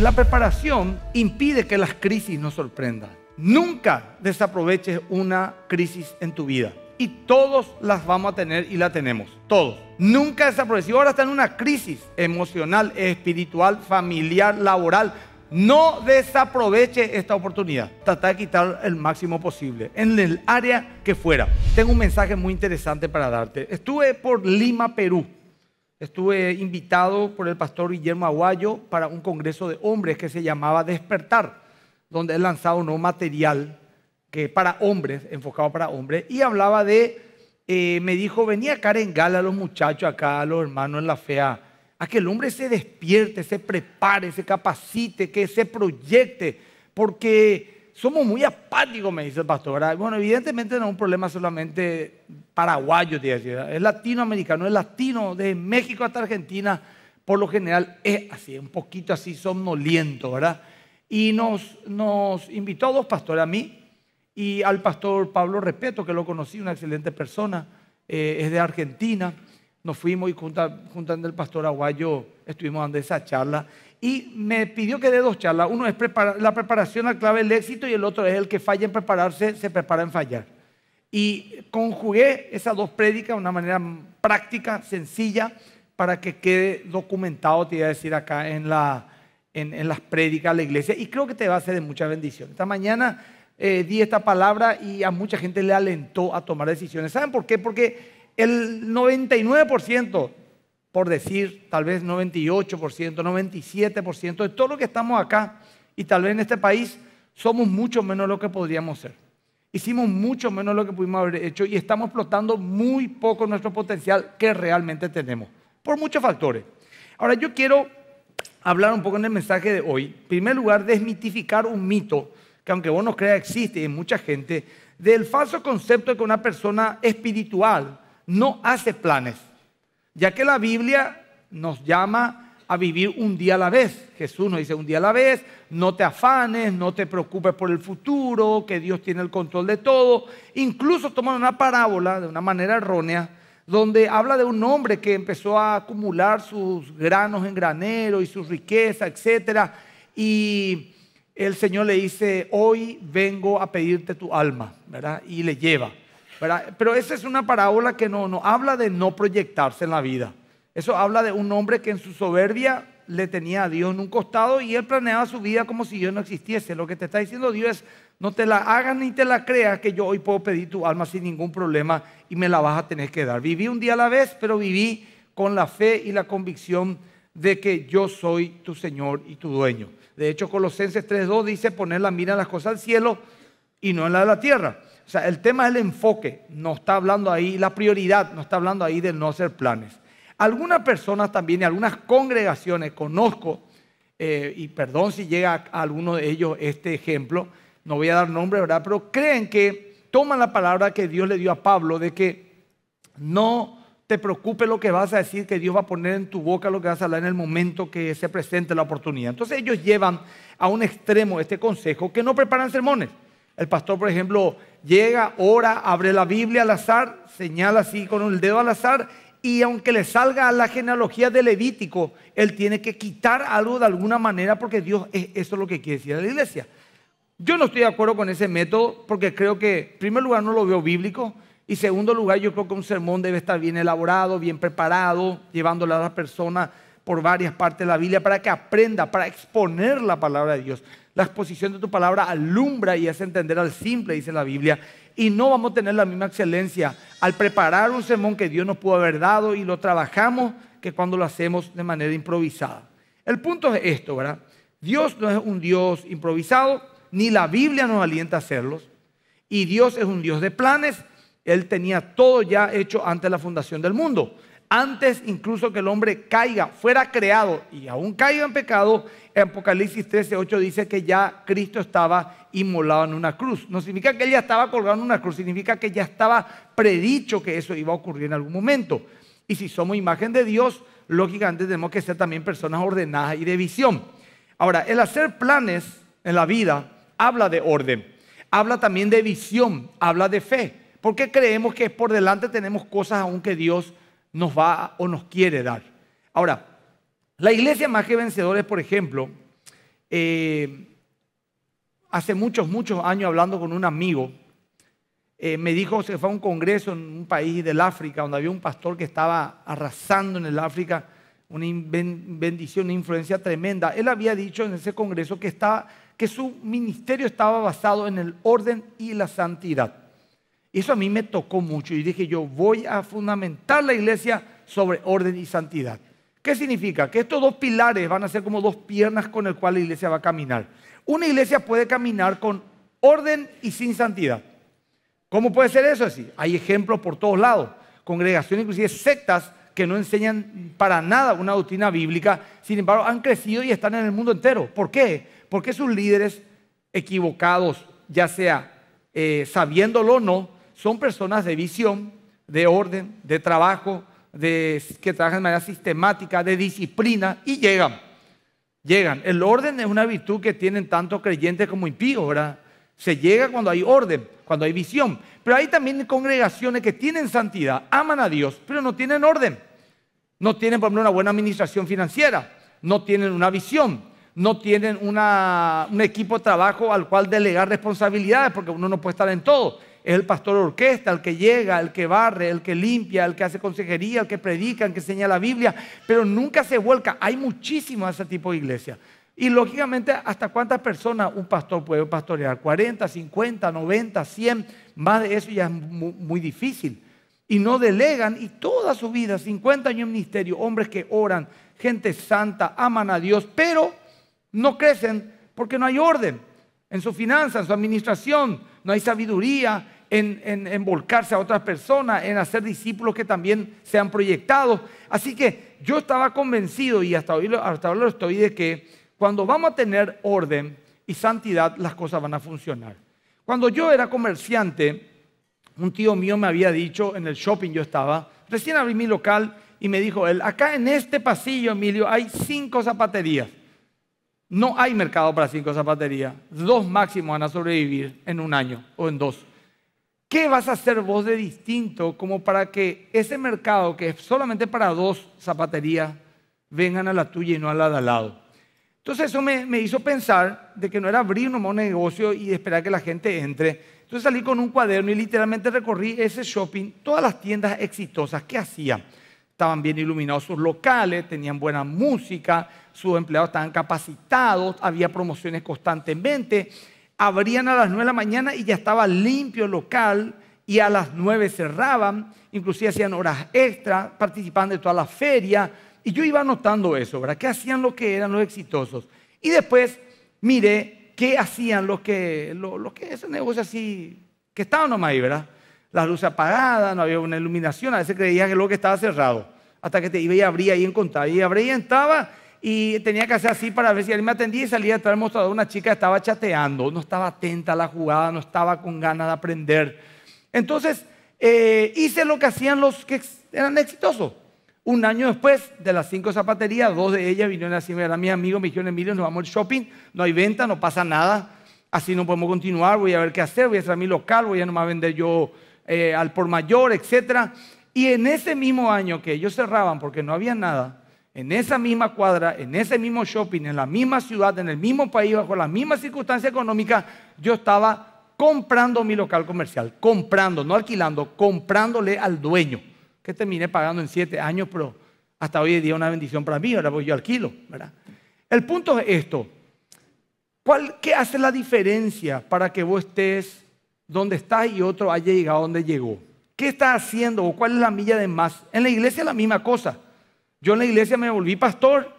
la preparación impide que las crisis nos sorprendan. Nunca desaproveches una crisis en tu vida. Y todos las vamos a tener y la tenemos. Todos. Nunca desaproveches. ahora está en una crisis emocional, espiritual, familiar, laboral, no desaproveche esta oportunidad. Trata de quitar el máximo posible en el área que fuera. Tengo un mensaje muy interesante para darte. Estuve por Lima, Perú estuve invitado por el pastor Guillermo Aguayo para un congreso de hombres que se llamaba Despertar, donde él lanzaba un nuevo material que para hombres, enfocado para hombres, y hablaba de, eh, me dijo, venía Karen Gala a los muchachos acá, a los hermanos en la fea, a que el hombre se despierte, se prepare, se capacite, que se proyecte, porque somos muy apáticos, me dice el pastor. Bueno, evidentemente no es un problema solamente paraguayo, es latinoamericano, es latino, de México hasta Argentina, por lo general es así, un poquito así somnoliento, ¿verdad? Y nos, nos invitó a dos pastores, a mí y al pastor Pablo respeto que lo conocí, una excelente persona, eh, es de Argentina. Nos fuimos y juntando el pastor Aguayo estuvimos dando esa charla y me pidió que dé dos charlas. Uno es la preparación a clave del éxito y el otro es el que falla en prepararse, se prepara en fallar. Y conjugué esas dos prédicas de una manera práctica, sencilla, para que quede documentado, te iba a decir acá en, la, en, las prédicas de la iglesia. Y creo que te va a ser de mucha bendición. Esta mañana eh, di esta palabra y a mucha gente le alentó a tomar decisiones. ¿Saben por qué? Porque el 99%, por decir tal vez 98%, 97% de todo lo que estamos acá y tal vez en este país, somos mucho menos lo que podríamos ser. Hicimos mucho menos lo que pudimos haber hecho y estamos explotando muy poco nuestro potencial que realmente tenemos, por muchos factores. Ahora yo quiero hablar un poco en el mensaje de hoy. En primer lugar, desmitificar un mito que aunque vos no creas existe en mucha gente, del falso concepto de que una persona espiritual no hace planes, ya que la Biblia nos llama a vivir un día a la vez. Jesús nos dice un día a la vez, no te afanes, no te preocupes por el futuro, que Dios tiene el control de todo. Incluso tomando una parábola de una manera errónea, donde habla de un hombre que empezó a acumular sus granos en granero y su riqueza, etc. Y el Señor le dice, hoy vengo a pedirte tu alma, ¿verdad? Y le lleva. Pero esa es una parábola que no, no habla de no proyectarse en la vida. Eso habla de un hombre que en su soberbia le tenía a Dios en un costado y él planeaba su vida como si Dios no existiese. Lo que te está diciendo Dios es, no te la hagas ni te la creas que yo hoy puedo pedir tu alma sin ningún problema y me la vas a tener que dar. Viví un día a la vez, pero viví con la fe y la convicción de que yo soy tu Señor y tu dueño. De hecho, Colosenses 3.2 dice poner la mira en las cosas del cielo y no en la de la tierra. O sea, el tema del enfoque, no está hablando ahí, la prioridad, no está hablando ahí de no hacer planes. Algunas personas también y algunas congregaciones conozco, eh, y perdón si llega a alguno de ellos este ejemplo, no voy a dar nombre, ¿verdad? Pero creen que toman la palabra que Dios le dio a Pablo de que no te preocupe lo que vas a decir, que Dios va a poner en tu boca lo que vas a hablar en el momento que se presente la oportunidad. Entonces ellos llevan a un extremo este consejo que no preparan sermones. El pastor, por ejemplo, llega, ora, abre la Biblia al azar, señala así con el dedo al azar y aunque le salga a la genealogía de Levítico, él tiene que quitar algo de alguna manera porque Dios es eso lo que quiere decir a la iglesia. Yo no estoy de acuerdo con ese método porque creo que, en primer lugar, no lo veo bíblico y, en segundo lugar, yo creo que un sermón debe estar bien elaborado, bien preparado, llevándole a la persona por varias partes de la Biblia para que aprenda, para exponer la palabra de Dios. La exposición de tu palabra alumbra y hace entender al simple, dice la Biblia. Y no vamos a tener la misma excelencia al preparar un sermón que Dios nos pudo haber dado y lo trabajamos que cuando lo hacemos de manera improvisada. El punto es esto, ¿verdad? Dios no es un Dios improvisado, ni la Biblia nos alienta a hacerlos. Y Dios es un Dios de planes. Él tenía todo ya hecho antes de la fundación del mundo antes incluso que el hombre caiga, fuera creado y aún caiga en pecado, en Apocalipsis 8 dice que ya Cristo estaba inmolado en una cruz. No significa que él ya estaba colgado en una cruz, significa que ya estaba predicho que eso iba a ocurrir en algún momento. Y si somos imagen de Dios, lógicamente tenemos que ser también personas ordenadas y de visión. Ahora, el hacer planes en la vida habla de orden, habla también de visión, habla de fe. Porque creemos que por delante tenemos cosas aún que Dios nos va o nos quiere dar. Ahora, la iglesia más que vencedores, por ejemplo, eh, hace muchos, muchos años hablando con un amigo, eh, me dijo, se fue a un congreso en un país del África, donde había un pastor que estaba arrasando en el África, una bendición, una influencia tremenda. Él había dicho en ese congreso que, que su ministerio estaba basado en el orden y la santidad. Y eso a mí me tocó mucho y dije yo voy a fundamentar la iglesia sobre orden y santidad. ¿Qué significa? Que estos dos pilares van a ser como dos piernas con el cual la iglesia va a caminar. Una iglesia puede caminar con orden y sin santidad. ¿Cómo puede ser eso así? Hay ejemplos por todos lados. Congregaciones, inclusive sectas que no enseñan para nada una doctrina bíblica, sin embargo han crecido y están en el mundo entero. ¿Por qué? Porque sus líderes equivocados, ya sea eh, sabiéndolo o no, son personas de visión, de orden, de trabajo, de, que trabajan de manera sistemática, de disciplina y llegan. Llegan. El orden es una virtud que tienen tanto creyentes como impíos, ¿verdad? Se llega cuando hay orden, cuando hay visión. Pero hay también congregaciones que tienen santidad, aman a Dios, pero no tienen orden. No tienen, por ejemplo, una buena administración financiera, no tienen una visión, no tienen una, un equipo de trabajo al cual delegar responsabilidades, porque uno no puede estar en todo el pastor orquesta, el que llega, el que barre, el que limpia, el que hace consejería, el que predica, el que enseña la Biblia, pero nunca se vuelca. Hay a ese tipo de iglesia. Y lógicamente, ¿hasta cuántas personas un pastor puede pastorear? 40, 50, 90, 100, más de eso ya es muy, difícil. Y no delegan y toda su vida, 50 años en ministerio, hombres que oran, gente santa, aman a Dios, pero no crecen porque no hay orden en su finanza, en su administración, no hay sabiduría en, en, volcarse a otras personas, en hacer discípulos que también sean proyectados. Así que yo estaba convencido y hasta hoy, hasta lo estoy de que cuando vamos a tener orden y santidad, las cosas van a funcionar. Cuando yo era comerciante, un tío mío me había dicho, en el shopping yo estaba, recién abrí mi local y me dijo él, acá en este pasillo, Emilio, hay cinco zapaterías. No hay mercado para cinco zapaterías. Dos máximos van a sobrevivir en un año o en dos. ¿Qué vas a hacer vos de distinto como para que ese mercado que es solamente para dos zapaterías vengan a la tuya y no a la de al lado? Entonces eso me, hizo pensar de que no era abrir un nuevo negocio y esperar que la gente entre. Entonces salí con un cuaderno y literalmente recorrí ese shopping, todas las tiendas exitosas que hacían estaban bien iluminados sus locales, tenían buena música, sus empleados estaban capacitados, había promociones constantemente. Abrían a las 9 de la mañana y ya estaba limpio el local y a las 9 cerraban, inclusive hacían horas extras, participaban de toda la feria, Y yo iba notando eso, ¿verdad? ¿Qué hacían los que eran los exitosos? Y después miré qué hacían los que, los, que ese negocio así, que estaban nomás ahí, ¿verdad? la luz apagada, no había una iluminación, a veces creía que lo que estaba cerrado, hasta que te iba y abría y encontraba, y abría y entraba, y tenía que hacer así para ver si alguien me atendía y salía a del mostrador, una chica estaba chateando, no estaba atenta a la jugada, no estaba con ganas de aprender. Entonces, eh, hice lo que hacían los que eran exitosos. Un año después, de las cinco zapaterías, dos de ellas vinieron así. me mi mis amigos, me dijeron, Emilio, nos vamos al shopping, no hay venta, no pasa nada, así no podemos continuar, voy a ver qué hacer, voy a a mi local, voy a nomás vender yo eh, al por mayor, etc. Y en ese mismo año que ellos cerraban porque no había nada, en esa misma cuadra, en ese mismo shopping, en la misma ciudad, en el mismo país, bajo las mismas circunstancias económicas, yo estaba comprando mi local comercial, comprando, no alquilando, comprándole al dueño, que terminé pagando en siete años, pero hasta hoy día una bendición para mí, ahora voy yo alquilo, ¿verdad? El punto es esto, ¿Cuál, ¿Qué hace la diferencia para que vos estés ¿Dónde está y otro haya llegado donde llegó. ¿Qué está haciendo o cuál es la milla de más? En la iglesia la misma cosa. Yo en la iglesia me volví pastor,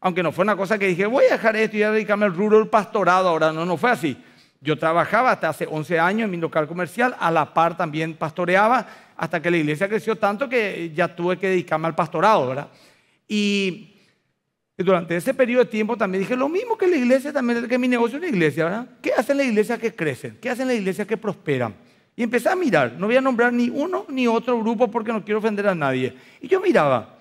aunque no fue una cosa que dije, voy a dejar esto y a dedicarme al rural pastorado ahora. No, no fue así. Yo trabajaba hasta hace 11 años en mi local comercial, a la par también pastoreaba, hasta que la iglesia creció tanto que ya tuve que dedicarme al pastorado, ¿verdad? Y durante ese periodo de tiempo también dije lo mismo que la iglesia, también que mi negocio es la iglesia, ¿verdad? ¿Qué hacen las iglesias que crecen? ¿Qué hacen las iglesias que prosperan? Y empecé a mirar, no voy a nombrar ni uno ni otro grupo porque no quiero ofender a nadie. Y yo miraba,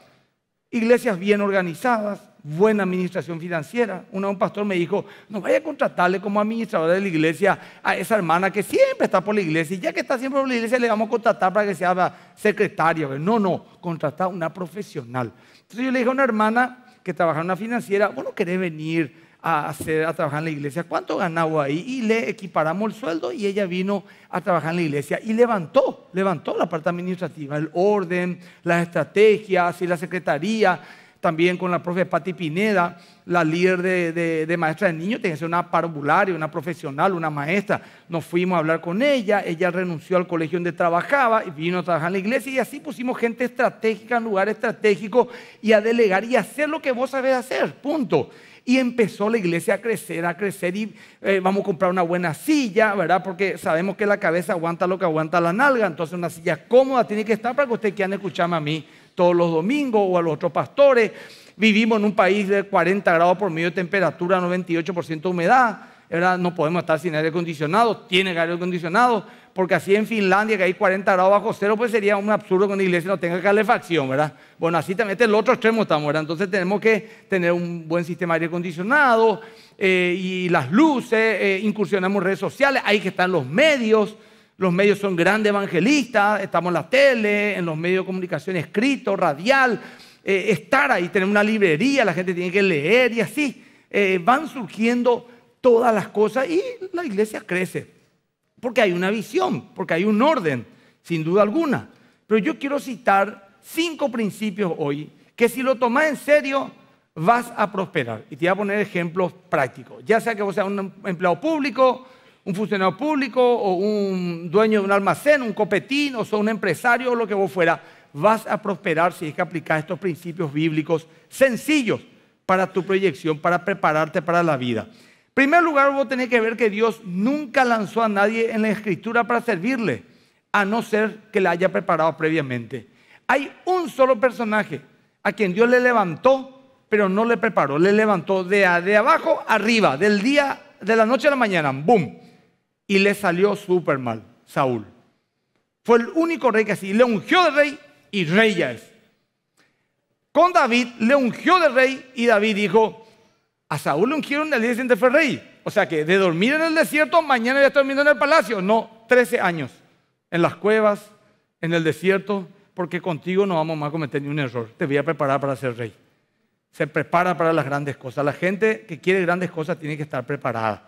iglesias bien organizadas, buena administración financiera. Una, un pastor me dijo, no vaya a contratarle como administradora de la iglesia a esa hermana que siempre está por la iglesia. Y ya que está siempre por la iglesia, le vamos a contratar para que sea secretaria. No, no, contratar una profesional. Entonces yo le dije a una hermana que trabajaba en una financiera, vos no querés venir a, a trabajar en la iglesia. ¿Cuánto ganaba ahí? Y le equiparamos el sueldo y ella vino a trabajar en la iglesia y levantó, levantó la parte administrativa, el orden, las estrategias y la secretaría también con la profe Patti Pineda, la líder de, de maestra de niños, tenía que ser una parvularia, una profesional, una maestra. Nos fuimos a hablar con ella, ella renunció al colegio donde trabajaba y vino a trabajar en la iglesia y así pusimos gente estratégica en lugar estratégico y a delegar y hacer lo que vos sabés hacer, punto. Y empezó la iglesia a crecer, a crecer y eh, vamos a comprar una buena silla, ¿verdad? Porque sabemos que la cabeza aguanta lo que aguanta la nalga, entonces una silla cómoda tiene que estar para que ustedes quieran escucharme a mí todos los domingos o a los otros pastores. Vivimos en un país de 40 grados por medio de temperatura, 98% de humedad. ¿verdad? No podemos estar sin aire acondicionado, tiene aire acondicionado, porque así en Finlandia, que hay 40 grados bajo cero, pues sería un absurdo que una iglesia no tenga calefacción, ¿verdad? Bueno, así también este el otro extremo, estamos, ¿verdad? Entonces tenemos que tener un buen sistema de aire acondicionado eh, y las luces, eh, incursionamos redes sociales, ahí que están los medios, los medios son grandes evangelistas, estamos en la tele, en los medios de comunicación escrito, radial, eh, estar ahí, tener una librería, la gente tiene que leer y así. Eh, van surgiendo todas las cosas y la iglesia crece, porque hay una visión, porque hay un orden, sin duda alguna. Pero yo quiero citar cinco principios hoy que si lo tomás en serio vas a prosperar. Y te voy a poner ejemplos prácticos, ya sea que vos seas un empleado público, un funcionario público o un dueño de un almacén, un copetín o son un empresario o lo que vos fuera, vas a prosperar si es que aplicar estos principios bíblicos sencillos para tu proyección, para prepararte para la vida. En primer lugar, vos tenés que ver que Dios nunca lanzó a nadie en la escritura para servirle, a no ser que le haya preparado previamente. Hay un solo personaje a quien Dios le levantó, pero no le preparó, le levantó de, de abajo arriba, del día, de la noche a la mañana, ¡boom! y le salió súper mal, Saúl. Fue el único rey que así, le ungió de rey y rey ya es. Con David le ungió de rey y David dijo, a Saúl le ungieron el día siguiente fue rey. O sea que de dormir en el desierto, mañana ya está durmiendo en el palacio. No, 13 años, en las cuevas, en el desierto, porque contigo no vamos más a cometer ni un error. Te voy a preparar para ser rey. Se prepara para las grandes cosas. La gente que quiere grandes cosas tiene que estar preparada.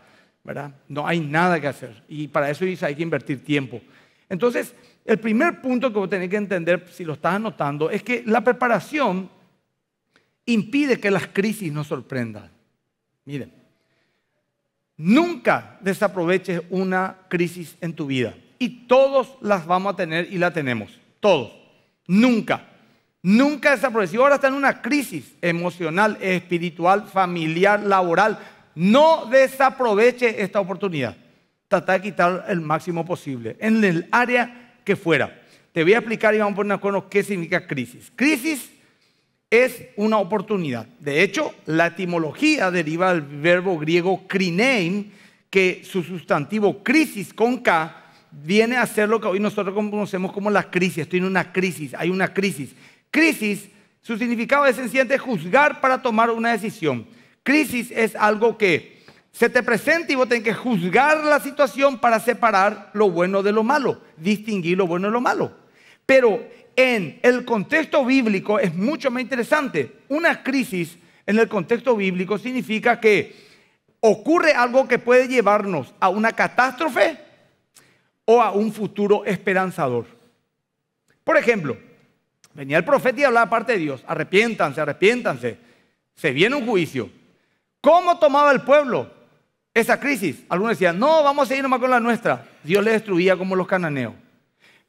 No hay nada que hacer. Y para eso hay que invertir tiempo. Entonces, el primer punto que vos tenés que entender, si lo estás anotando, es que la preparación impide que las crisis nos sorprendan. Miren, nunca desaproveches una crisis en tu vida. Y todos las vamos a tener y la tenemos. Todos. Nunca. Nunca desaproveches. Si ahora está en una crisis emocional, espiritual, familiar, laboral no desaproveche esta oportunidad. Trata de quitar el máximo posible en el área que fuera. Te voy a explicar y vamos a poner acuerdo qué significa crisis. Crisis es una oportunidad. De hecho, la etimología deriva del verbo griego krinein, que su sustantivo crisis con K viene a ser lo que hoy nosotros conocemos como la crisis. Estoy en una crisis, hay una crisis. Crisis, su significado esencialmente es juzgar para tomar una decisión crisis es algo que se te presenta y vos tenés que juzgar la situación para separar lo bueno de lo malo, distinguir lo bueno de lo malo. Pero en el contexto bíblico es mucho más interesante. Una crisis en el contexto bíblico significa que ocurre algo que puede llevarnos a una catástrofe o a un futuro esperanzador. Por ejemplo, venía el profeta y hablaba parte de Dios, arrepiéntanse, arrepiéntanse, se viene un juicio. ¿Cómo tomaba el pueblo esa crisis? Algunos decían, no, vamos a seguir nomás con la nuestra. Dios le destruía como los cananeos.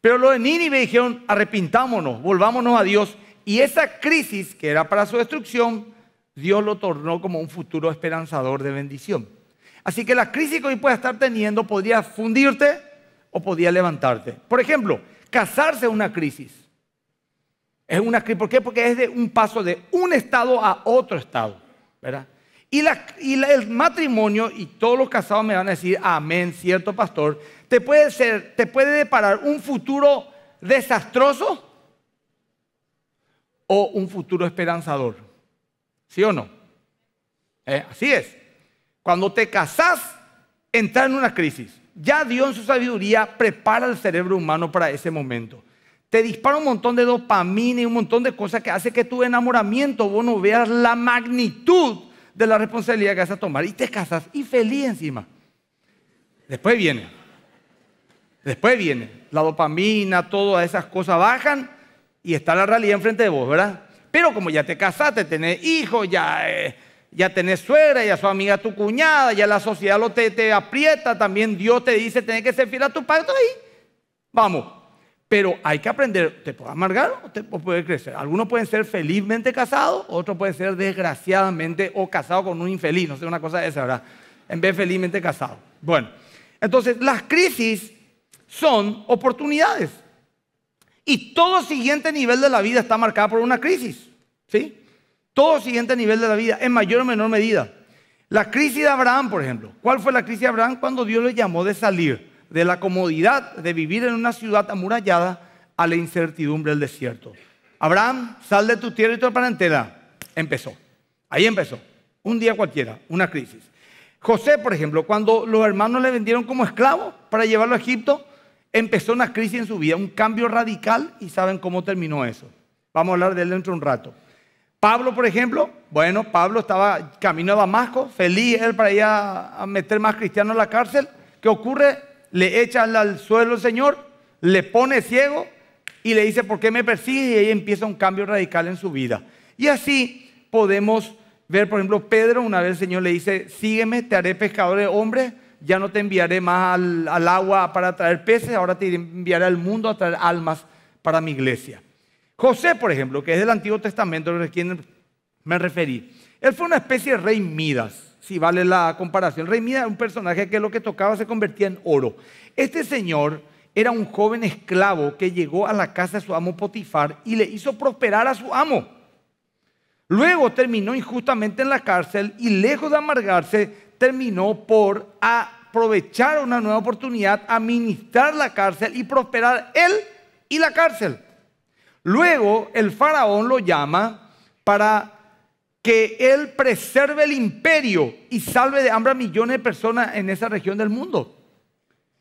Pero los de Nínive dijeron, arrepintámonos, volvámonos a Dios. Y esa crisis, que era para su destrucción, Dios lo tornó como un futuro esperanzador de bendición. Así que la crisis que hoy puedes estar teniendo podría fundirte o podía levantarte. Por ejemplo, casarse es una crisis. Es una crisis, ¿por qué? Porque es de un paso de un estado a otro estado, ¿verdad? Y, el matrimonio, y todos los casados me van a decir, amén, cierto pastor, te puede, ser, te puede deparar un futuro desastroso o un futuro esperanzador. ¿Sí o no? Eh, así es. Cuando te casas, entras en una crisis. Ya Dios en su sabiduría prepara el cerebro humano para ese momento. Te dispara un montón de dopamina y un montón de cosas que hace que tu enamoramiento, vos no veas la magnitud de la responsabilidad que vas a tomar y te casas y feliz encima. Después viene. Después viene. La dopamina, todas esas cosas bajan y está la realidad enfrente de vos, ¿verdad? Pero como ya te casaste, tenés hijos, ya, eh, ya tenés suegra, ya su amiga tu cuñada, ya la sociedad lo te, aprieta, también Dios te dice, tenés que ser fiel a tu pacto ahí. Vamos, pero hay que aprender, te puede amargar o te puede crecer. Algunos pueden ser felizmente casados, otros pueden ser desgraciadamente o casados con un infeliz, no sé, una cosa de esa, ¿verdad? En vez de felizmente casado. Bueno, entonces las crisis son oportunidades. Y todo siguiente nivel de la vida está marcado por una crisis, ¿sí? Todo siguiente nivel de la vida, en mayor o menor medida. La crisis de Abraham, por ejemplo. ¿Cuál fue la crisis de Abraham cuando Dios le llamó de salir? de la comodidad de vivir en una ciudad amurallada a la incertidumbre del desierto. Abraham, sal de tu tierra y tu parentela. Empezó. Ahí empezó. Un día cualquiera, una crisis. José, por ejemplo, cuando los hermanos le vendieron como esclavo para llevarlo a Egipto, empezó una crisis en su vida, un cambio radical y saben cómo terminó eso. Vamos a hablar de él dentro de un rato. Pablo, por ejemplo, bueno, Pablo estaba camino a Damasco, feliz él para ir a, a meter más cristianos a la cárcel. ¿Qué ocurre? le echa al suelo al Señor, le pone ciego y le dice, ¿por qué me persigues? Y ahí empieza un cambio radical en su vida. Y así podemos ver, por ejemplo, Pedro, una vez el Señor le dice, sígueme, te haré pescador de hombres, ya no te enviaré más al, agua para traer peces, ahora te enviaré al mundo a traer almas para mi iglesia. José, por ejemplo, que es del Antiguo Testamento, a quien me referí, él fue una especie de rey Midas si vale la comparación. Rey Midas un personaje que lo que tocaba se convertía en oro. Este señor era un joven esclavo que llegó a la casa de su amo Potifar y le hizo prosperar a su amo. Luego terminó injustamente en la cárcel y lejos de amargarse, terminó por aprovechar una nueva oportunidad, administrar la cárcel y prosperar él y la cárcel. Luego el faraón lo llama para que Él preserve el imperio y salve de hambre a millones de personas en esa región del mundo.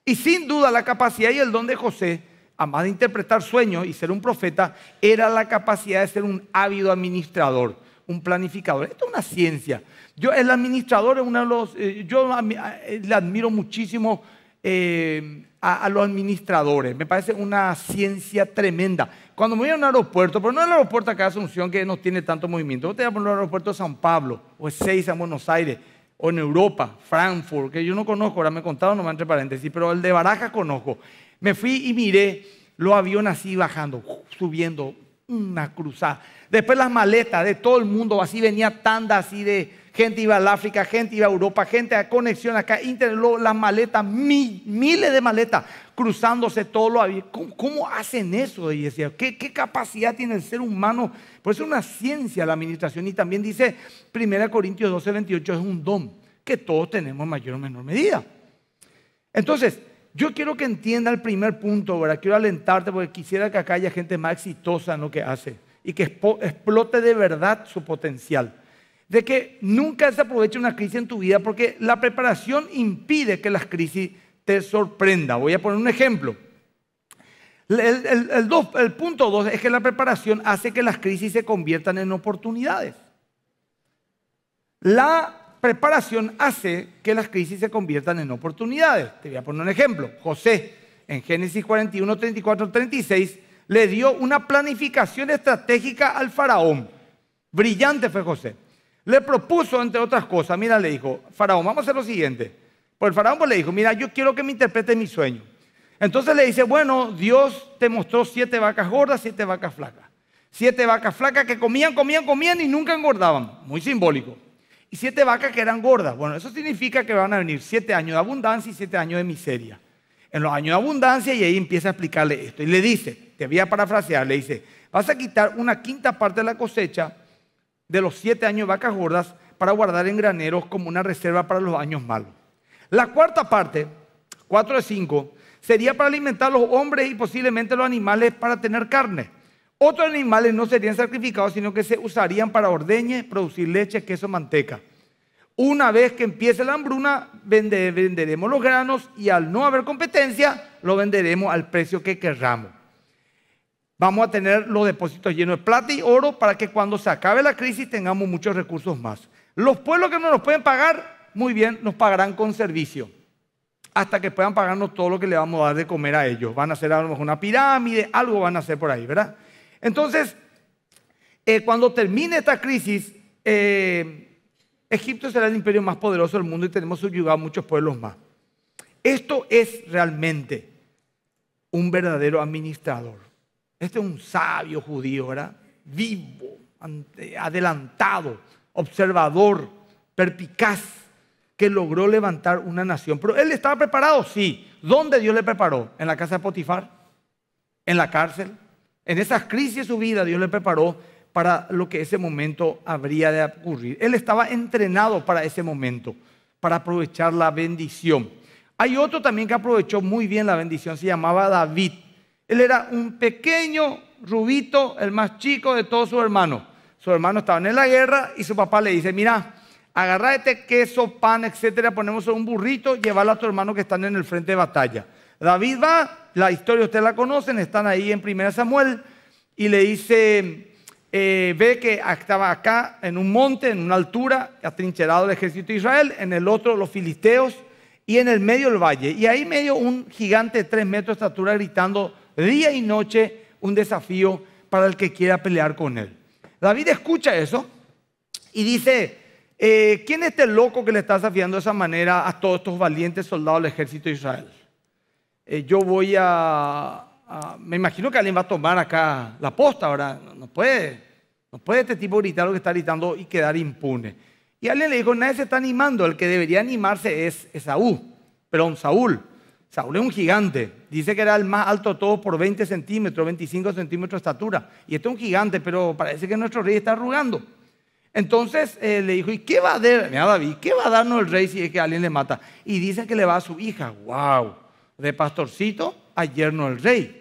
Y sin duda la capacidad y el don de José, además de interpretar sueños y ser un profeta, era la capacidad de ser un ávido administrador, un planificador. Esto es una ciencia. Yo, el administrador es uno de los... Eh, yo le admiro muchísimo eh, a los administradores. Me parece una ciencia tremenda. Cuando me voy a un aeropuerto, pero no el aeropuerto acá de Asunción que no tiene tanto movimiento, yo te voy a poner el aeropuerto de San Pablo, o Ezeiza, Buenos Aires, o en Europa, Frankfurt, que yo no conozco, ahora me he contado nomás entre paréntesis, pero el de Baraja conozco. Me fui y miré los aviones así bajando, subiendo, una cruzada. Después las maletas de todo el mundo, así venía tanda así de gente iba al África, gente iba a Europa, gente a conexión acá, internet, las maletas, miles de maletas, cruzándose todo lo aviones. ¿Cómo, hacen eso? Y ¿qué, capacidad tiene el ser humano? Por eso es una ciencia la administración. Y también dice 1 Corintios 12, 28, es un don que todos tenemos en mayor o menor medida. Entonces, yo quiero que entienda el primer punto, ¿verdad? Quiero alentarte porque quisiera que acá haya gente más exitosa en lo que hace y que explote de verdad su potencial de que nunca se aproveche una crisis en tu vida porque la preparación impide que las crisis te sorprendan. Voy a poner un ejemplo. El, el, dos, punto es que la preparación hace que las crisis se conviertan en oportunidades. La preparación hace que las crisis se conviertan en oportunidades. Te voy a poner un ejemplo. José, en Génesis 41, 34, 36, le dio una planificación estratégica al faraón. Brillante fue José le propuso, entre otras cosas, mira, le dijo, Faraón, vamos a hacer lo siguiente. Pues el Faraón pues le dijo, mira, yo quiero que me interprete mi sueño. Entonces le dice, bueno, Dios te mostró siete vacas gordas, siete vacas flacas. Siete vacas flacas que comían, comían, comían y nunca engordaban. Muy simbólico. Y siete vacas que eran gordas. Bueno, eso significa que van a venir siete años de abundancia y siete años de miseria. En los años de abundancia, y ahí empieza a explicarle esto. Y le dice, te voy a parafrasear, le dice, vas a quitar una quinta parte de la cosecha de los siete años vacas gordas para guardar en graneros como una reserva para los años malos. La cuarta parte, cuatro de cinco, sería para alimentar a los hombres y posiblemente los animales para tener carne. Otros animales no serían sacrificados, sino que se usarían para ordeñes, producir leche, queso, manteca. Una vez que empiece la hambruna, venderemos los granos y al no haber competencia, lo venderemos al precio que querramos vamos a tener los depósitos llenos de plata y oro para que cuando se acabe la crisis tengamos muchos recursos más. Los pueblos que no nos pueden pagar, muy bien, nos pagarán con servicio. Hasta que puedan pagarnos todo lo que le vamos a dar de comer a ellos. Van a hacer a una pirámide, algo van a hacer por ahí, ¿verdad? Entonces, eh, cuando termine esta crisis, eh, Egipto será el imperio más poderoso del mundo y tenemos subyugado muchos pueblos más. Esto es realmente un verdadero administrador. Este es un sabio judío, ¿verdad? Vivo, adelantado, observador, perpicaz, que logró levantar una nación. Pero él estaba preparado, sí. ¿Dónde Dios le preparó? ¿En la casa de Potifar? ¿En la cárcel? En esas crisis de su vida Dios le preparó para lo que ese momento habría de ocurrir. Él estaba entrenado para ese momento, para aprovechar la bendición. Hay otro también que aprovechó muy bien la bendición, se llamaba David. Él era un pequeño rubito, el más chico de todos sus hermanos. Sus hermanos estaban en la guerra y su papá le dice, mira, agarra este queso, pan, etcétera, ponemos un burrito, llévalo a tu hermano que están en el frente de batalla. David va, la historia ustedes la conocen, están ahí en 1 Samuel, y le dice, eh, ve que estaba acá en un monte, en una altura, atrincherado el ejército de Israel, en el otro los filisteos, y en el medio el valle. Y ahí medio un gigante de tres metros de estatura gritando, día y noche un desafío para el que quiera pelear con él. David escucha eso y dice, eh, ¿quién es este loco que le está desafiando de esa manera a todos estos valientes soldados del ejército de Israel? Eh, yo voy a, me imagino que alguien va a tomar acá la posta, ¿verdad? No, puede, no puede este tipo gritar lo que está gritando y quedar impune. Y alguien le dijo, nadie se está animando, el que debería animarse es Esaú, perdón, Saúl. Saúl es un gigante. Dice que era el más alto de todos por 20 centímetros, 25 centímetros de estatura. Y este es un gigante, pero parece que nuestro rey está arrugando. Entonces eh, le dijo, ¿y qué va a dar? Mira David, ¿qué va a darnos el rey si es que alguien le mata? Y dice que le va a su hija. ¡Wow! De pastorcito a yerno el rey.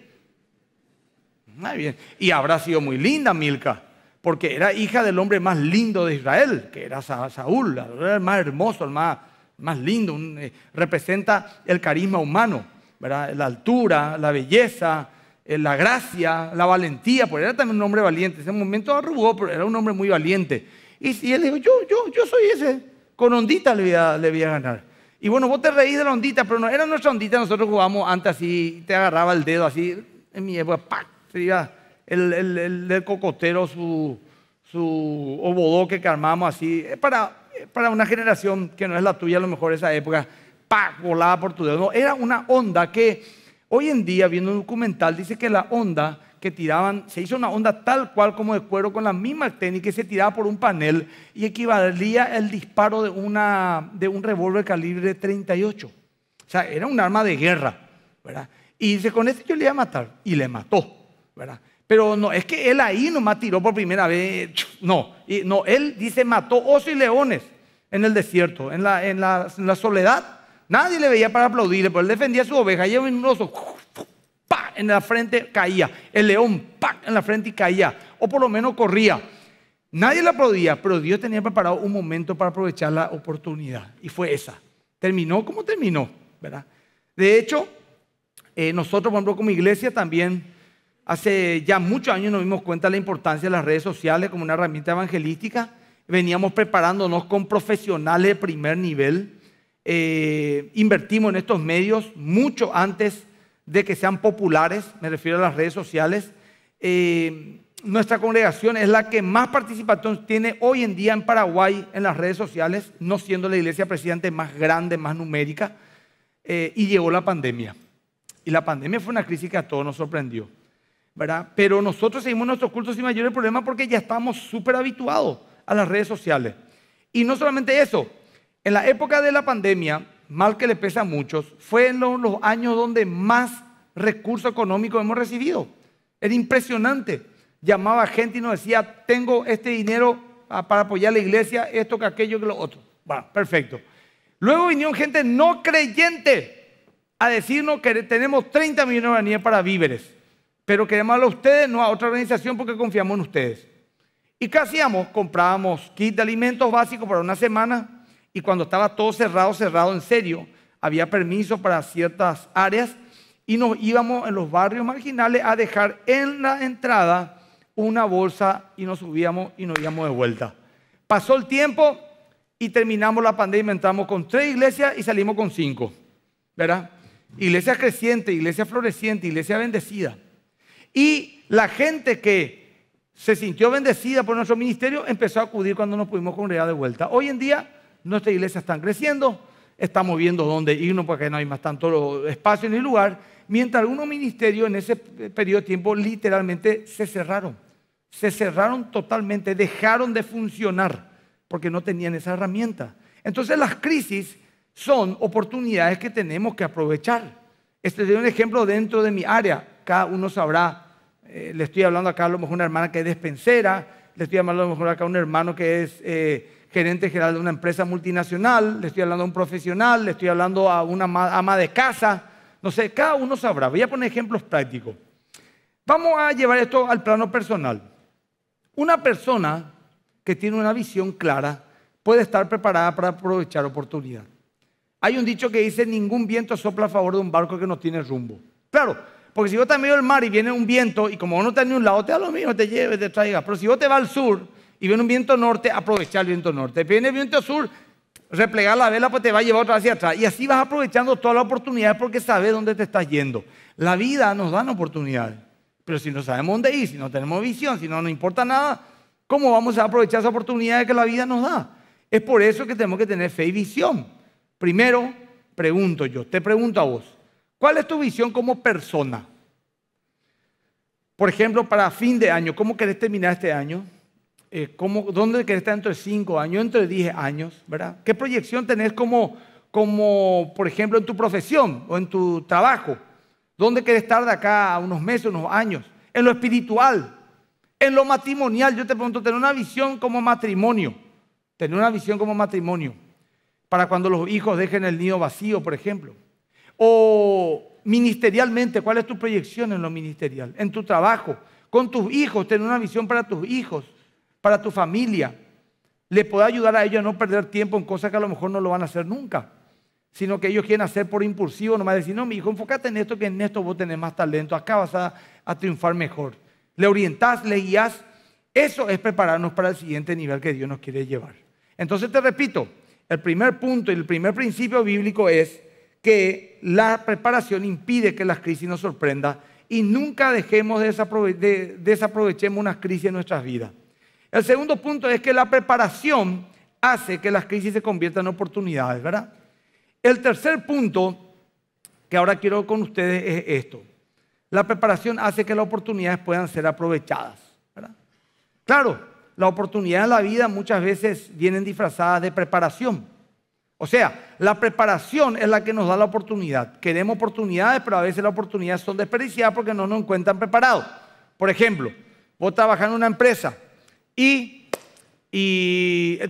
Muy bien. Y habrá sido muy linda Milka, porque era hija del hombre más lindo de Israel, que era Saúl, el más hermoso, el más más lindo, eh, representa el carisma humano, la altura, la belleza, eh, la gracia, la valentía, porque era también un hombre valiente. En ese momento arrugó, pero era un hombre muy valiente. Y, él dijo, yo, yo, soy ese, con ondita le voy, a, ganar. Y bueno, vos te reís de la ondita, pero no era nuestra ondita, nosotros jugábamos antes así, te agarraba el dedo así, en mi época, ¡pac! el, cocotero, su, su que armamos así, eh, para para una generación que no es la tuya, a lo mejor esa época, pa volada por tu dedo. No, era una onda que hoy en día, viendo un documental, dice que la onda que tiraban, se hizo una onda tal cual como de cuero con la misma técnica y se tiraba por un panel y equivalía el disparo de, una, de un revólver calibre 38. O sea, era un arma de guerra, ¿verdad? Y dice, con este yo le iba a matar. Y le mató, ¿verdad? Pero no, es que él ahí nomás tiró por primera vez. No, no, él dice mató osos y leones en el desierto, en la, soledad. Nadie le veía para aplaudirle, pero él defendía a su oveja y un oso. ¡pa! En la frente caía. El león, En la frente y caía. O por lo menos corría. Nadie le aplaudía, pero Dios tenía preparado un momento para aprovechar la oportunidad. Y fue esa. Terminó como terminó, ¿verdad? De hecho, eh, nosotros, por ejemplo, como iglesia también Hace ya muchos años nos dimos cuenta de la importancia de las redes sociales como una herramienta evangelística. Veníamos preparándonos con profesionales de primer nivel. Eh, invertimos en estos medios mucho antes de que sean populares, me refiero a las redes sociales. Eh, nuestra congregación es la que más participación tiene hoy en día en Paraguay en las redes sociales, no siendo la iglesia presidente más grande, más numérica, eh, y llegó la pandemia. Y la pandemia fue una crisis que a todos nos sorprendió. Pero nosotros seguimos nuestros cultos sin mayor problema porque ya estamos súper habituados a las redes sociales. Y no solamente eso, en la época de la pandemia, mal que le pesa a muchos, fue en los, años donde más recursos económicos hemos recibido. Era impresionante. Llamaba gente y nos decía, tengo este dinero ah, para apoyar la iglesia, esto que aquello que lo otro. Bueno, perfecto. Luego vinieron gente no creyente a decirnos que tenemos 30 millones de para víveres pero queremos a ustedes, no a otra organización porque confiamos en ustedes. ¿Y qué hacíamos? Comprábamos kit de alimentos básicos para una semana y cuando estaba todo cerrado, cerrado en serio, había permiso para ciertas áreas y nos íbamos en los barrios marginales a dejar en la entrada una bolsa y nos subíamos y nos íbamos de vuelta. Pasó el tiempo y terminamos la pandemia, entramos con tres iglesias y salimos con cinco, ¿verdad? Iglesia creciente, iglesia floreciente, iglesia bendecida. Y la gente que se sintió bendecida por nuestro ministerio empezó a acudir cuando nos pudimos congregar de vuelta. Hoy en día nuestras iglesias están creciendo, estamos viendo dónde irnos porque no hay más tanto espacio ni lugar, mientras algunos ministerios en ese periodo de tiempo literalmente se cerraron, se cerraron totalmente, dejaron de funcionar porque no tenían esa herramienta. Entonces las crisis son oportunidades que tenemos que aprovechar. Este es un ejemplo dentro de mi área cada uno sabrá, eh, le estoy hablando acá a lo mejor una hermana que es despensera, le estoy hablando a lo mejor acá a un hermano que es eh, gerente general de una empresa multinacional, le estoy hablando a un profesional, le estoy hablando a una ama, ama de casa, no sé, cada uno sabrá. Voy a poner ejemplos prácticos. Vamos a llevar esto al plano personal. Una persona que tiene una visión clara puede estar preparada para aprovechar oportunidad. Hay un dicho que dice, ningún viento sopla a favor de un barco que no tiene rumbo. Claro, porque si vos estás medio el mar y viene un viento, y como vos no estás en un lado, te da lo mismo, te lleves, te traigas. Pero si vos te vas al sur y viene un viento norte, aprovecha el viento norte. Viene el viento sur, replegar la vela, pues te va a llevar otra hacia atrás. Y así vas aprovechando todas las oportunidades porque sabes dónde te estás yendo. La vida nos da oportunidad. Pero si no sabemos dónde ir, si no tenemos visión, si no nos importa nada, ¿cómo vamos a aprovechar esa oportunidad que la vida nos da? Es por eso que tenemos que tener fe y visión. Primero, pregunto yo, te pregunto a vos, ¿Cuál es tu visión como persona? Por ejemplo, para fin de año, ¿cómo querés terminar este año? Eh, ¿cómo, ¿Dónde querés estar dentro de 5 años, dentro de 10 años? ¿verdad? ¿Qué proyección tenés como, como, por ejemplo, en tu profesión o en tu trabajo? ¿Dónde querés estar de acá a unos meses, unos años? En lo espiritual, en lo matrimonial. Yo te pregunto, tener una visión como matrimonio. Tener una visión como matrimonio. Para cuando los hijos dejen el nido vacío, por ejemplo o ministerialmente, cuál es tu proyección en lo ministerial, en tu trabajo, con tus hijos, tener una visión para tus hijos, para tu familia. Le puede ayudar a ellos a no perder tiempo en cosas que a lo mejor no lo van a hacer nunca, sino que ellos quieren hacer por impulsivo, nomás decir, no, mi hijo, enfócate en esto, que en esto vos tenés más talento, acá vas a, a triunfar mejor. Le orientás, le guías. Eso es prepararnos para el siguiente nivel que Dios nos quiere llevar. Entonces te repito, el primer punto y el primer principio bíblico es que la preparación impide que las crisis nos sorprenda y nunca dejemos de, desaprovechemos una crisis en nuestras vidas. El segundo punto es que la preparación hace que las crisis se conviertan en oportunidades, ¿verdad? El tercer punto que ahora quiero con ustedes es esto. La preparación hace que las oportunidades puedan ser aprovechadas. ¿verdad? Claro, las oportunidades en la vida muchas veces vienen disfrazadas de preparación. O sea, la preparación es la que nos da la oportunidad. Queremos oportunidades, pero a veces las oportunidades son desperdiciadas porque no nos encuentran preparados. Por ejemplo, vos trabajas en una empresa y,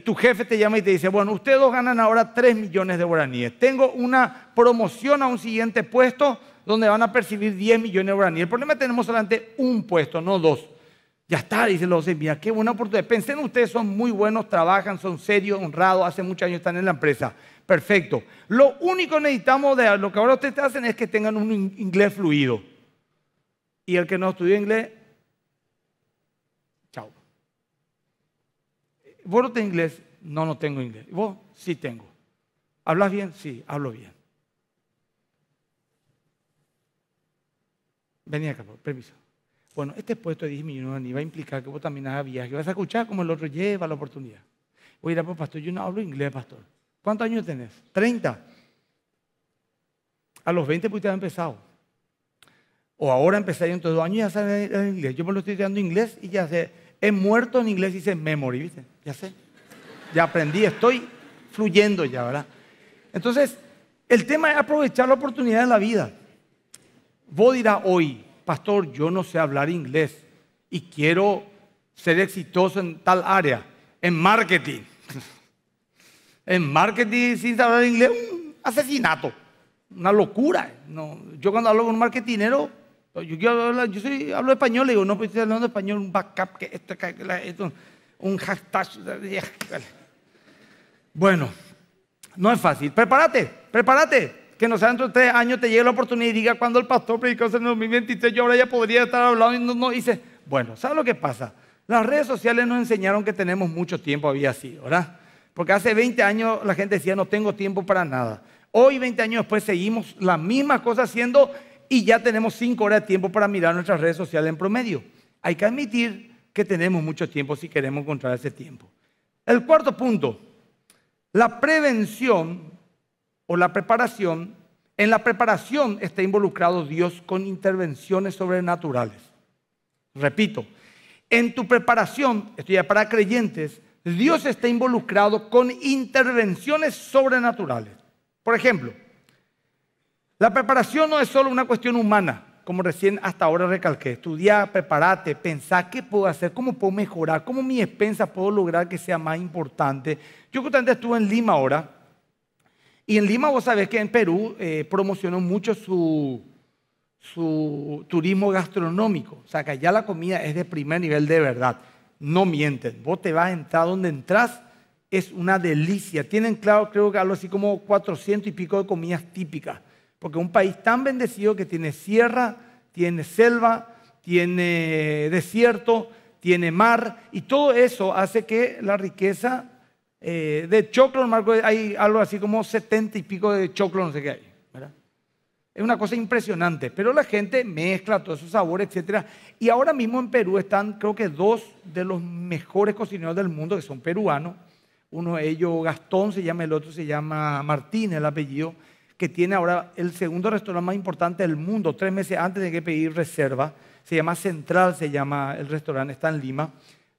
tu jefe te llama y te dice, bueno, ustedes dos ganan ahora 3 millones de guaraníes. Tengo una promoción a un siguiente puesto donde van a percibir 10 millones de guaraníes. El problema es que tenemos solamente un puesto, no dos. Ya está, dice los mira, qué buena oportunidad. en ustedes, son muy buenos, trabajan, son serios, honrados, hace muchos años están en la empresa. Perfecto. Lo único que necesitamos de lo que ahora ustedes hacen es que tengan un inglés fluido. Y el que no estudió inglés, chao. Eh, ¿Vos no tenés inglés? No, no tengo inglés. ¿Vos? Sí tengo. ¿Hablas bien? Sí, hablo bien. Vení acá, por permiso. Bueno, este puesto de 10 millones va a implicar que vos también hagas viaje. Vas a escuchar como el otro lleva la oportunidad. Voy a ir a pastor, yo no hablo inglés, pastor. ¿Cuántos años tenés? 30. A los 20 pues te has empezado. O ahora empecé en todos los años y ya sabes inglés. Yo me lo estoy estudiando inglés y ya sé. He muerto en inglés y dice memory, ¿viste? Ya sé. Ya aprendí, estoy fluyendo ya, ¿verdad? Entonces, el tema es aprovechar la oportunidad de la vida. Vos dirás hoy, pastor, yo no sé hablar inglés y quiero ser exitoso en tal área, en marketing. en marketing sin saber inglés, un asesinato, una locura. No, yo cuando hablo con un marketinero, yo, hablo español, le digo, no, pues estoy hablando español, un backup, que un hashtag. Bueno, no es fácil. Prepárate, prepárate que no dentro de tres años, te llegue la oportunidad y diga cuando el pastor predicó en 2023, yo ahora ya podría estar hablando y no, no dice, bueno, ¿sabes lo que pasa? Las redes sociales nos enseñaron que tenemos mucho tiempo, había así, ¿verdad? Porque hace 20 años la gente decía, no tengo tiempo para nada. Hoy, 20 años después, seguimos la misma cosa haciendo y ya tenemos cinco horas de tiempo para mirar nuestras redes sociales en promedio. Hay que admitir que tenemos mucho tiempo si queremos encontrar ese tiempo. El cuarto punto, la prevención o la preparación, en la preparación está involucrado Dios con intervenciones sobrenaturales. Repito, en tu preparación, esto para creyentes, Dios está involucrado con intervenciones sobrenaturales. Por ejemplo, la preparación no es solo una cuestión humana, como recién hasta ahora recalqué. Estudia, prepárate, pensar qué puedo hacer, cómo puedo mejorar, cómo mi expensa puedo lograr que sea más importante. Yo justamente estuve en Lima ahora y en Lima, vos sabés que en Perú eh, promocionó mucho su, su turismo gastronómico. O sea, que allá la comida es de primer nivel de verdad. No mienten. Vos te vas a entrar donde entras, es una delicia. Tienen, claro, creo que algo así como 400 y pico de comidas típicas. Porque un país tan bendecido que tiene sierra, tiene selva, tiene desierto, tiene mar, y todo eso hace que la riqueza eh, de choclo, Marco, hay algo así como 70 y pico de choclo, no sé qué hay. Es una cosa impresionante, pero la gente mezcla todos esos sabores, etc. Y ahora mismo en Perú están, creo que dos de los mejores cocineros del mundo, que son peruanos. Uno de ellos, Gastón, se llama, el otro se llama Martín, el apellido, que tiene ahora el segundo restaurante más importante del mundo, tres meses antes de que pedir reserva. Se llama Central, se llama el restaurante, está en Lima.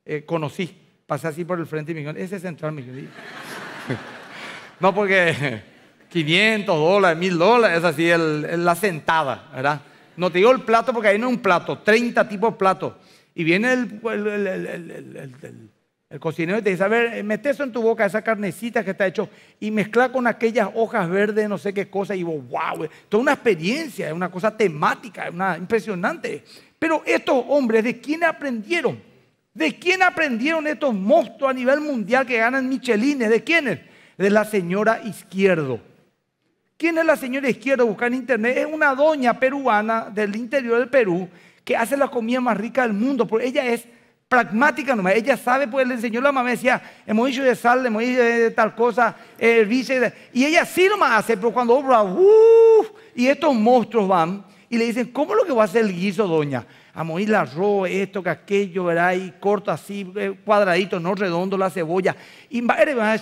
Eh, conocí pasé así por el frente y me dijeron, ese es central, me no, porque 500 dólares, 1000 dólares, es así, el, la sentada, ¿verdad? No te digo el plato porque ahí no es un plato, 30 tipos de platos. Y viene el, el el cocinero te dice, a ver, eh, mete eso en tu boca, esa carnecita que está hecho, y mezcla con aquellas hojas verdes, no sé qué cosa, y vos, wow, eh". toda una experiencia, es una cosa temática, es una, impresionante. Pero estos hombres, ¿de quién aprendieron? ¿De quién aprendieron estos monstruos a nivel mundial que ganan Michelines? ¿De quiénes? De la señora Izquierdo. ¿Quién es la señora izquierda? Buscar en internet. Es una doña peruana del interior del Perú que hace la comida más rica del mundo. Porque ella es pragmática nomás. Ella sabe, pues le enseñó la mamá, decía, hemos dicho de sal, hemos dicho de tal cosa, vice. Y ella sí nomás hace, pero cuando obra, uh, y estos monstruos van y le dicen, ¿cómo lo que va a hacer el guiso, doña? a morir la arroz, esto, que aquello, ¿verdad? Y corto así, eh, cuadradito, no redondo la cebolla. Y ella,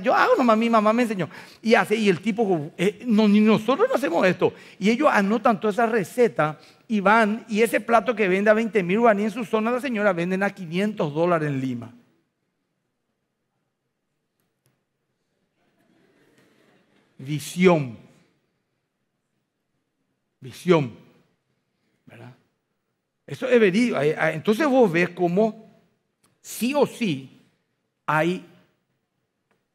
yo hago nomás, mi mamá me enseñó. Y hace, y el tipo, eh, no, ni nosotros no hacemos esto. Y ellos anotan toda esa receta y van, y ese plato que vende a 20 mil guaní en su zona, la señora venden a 500 dólares en Lima. Visión. Visión. Eso es Entonces vos ves cómo sí o sí hay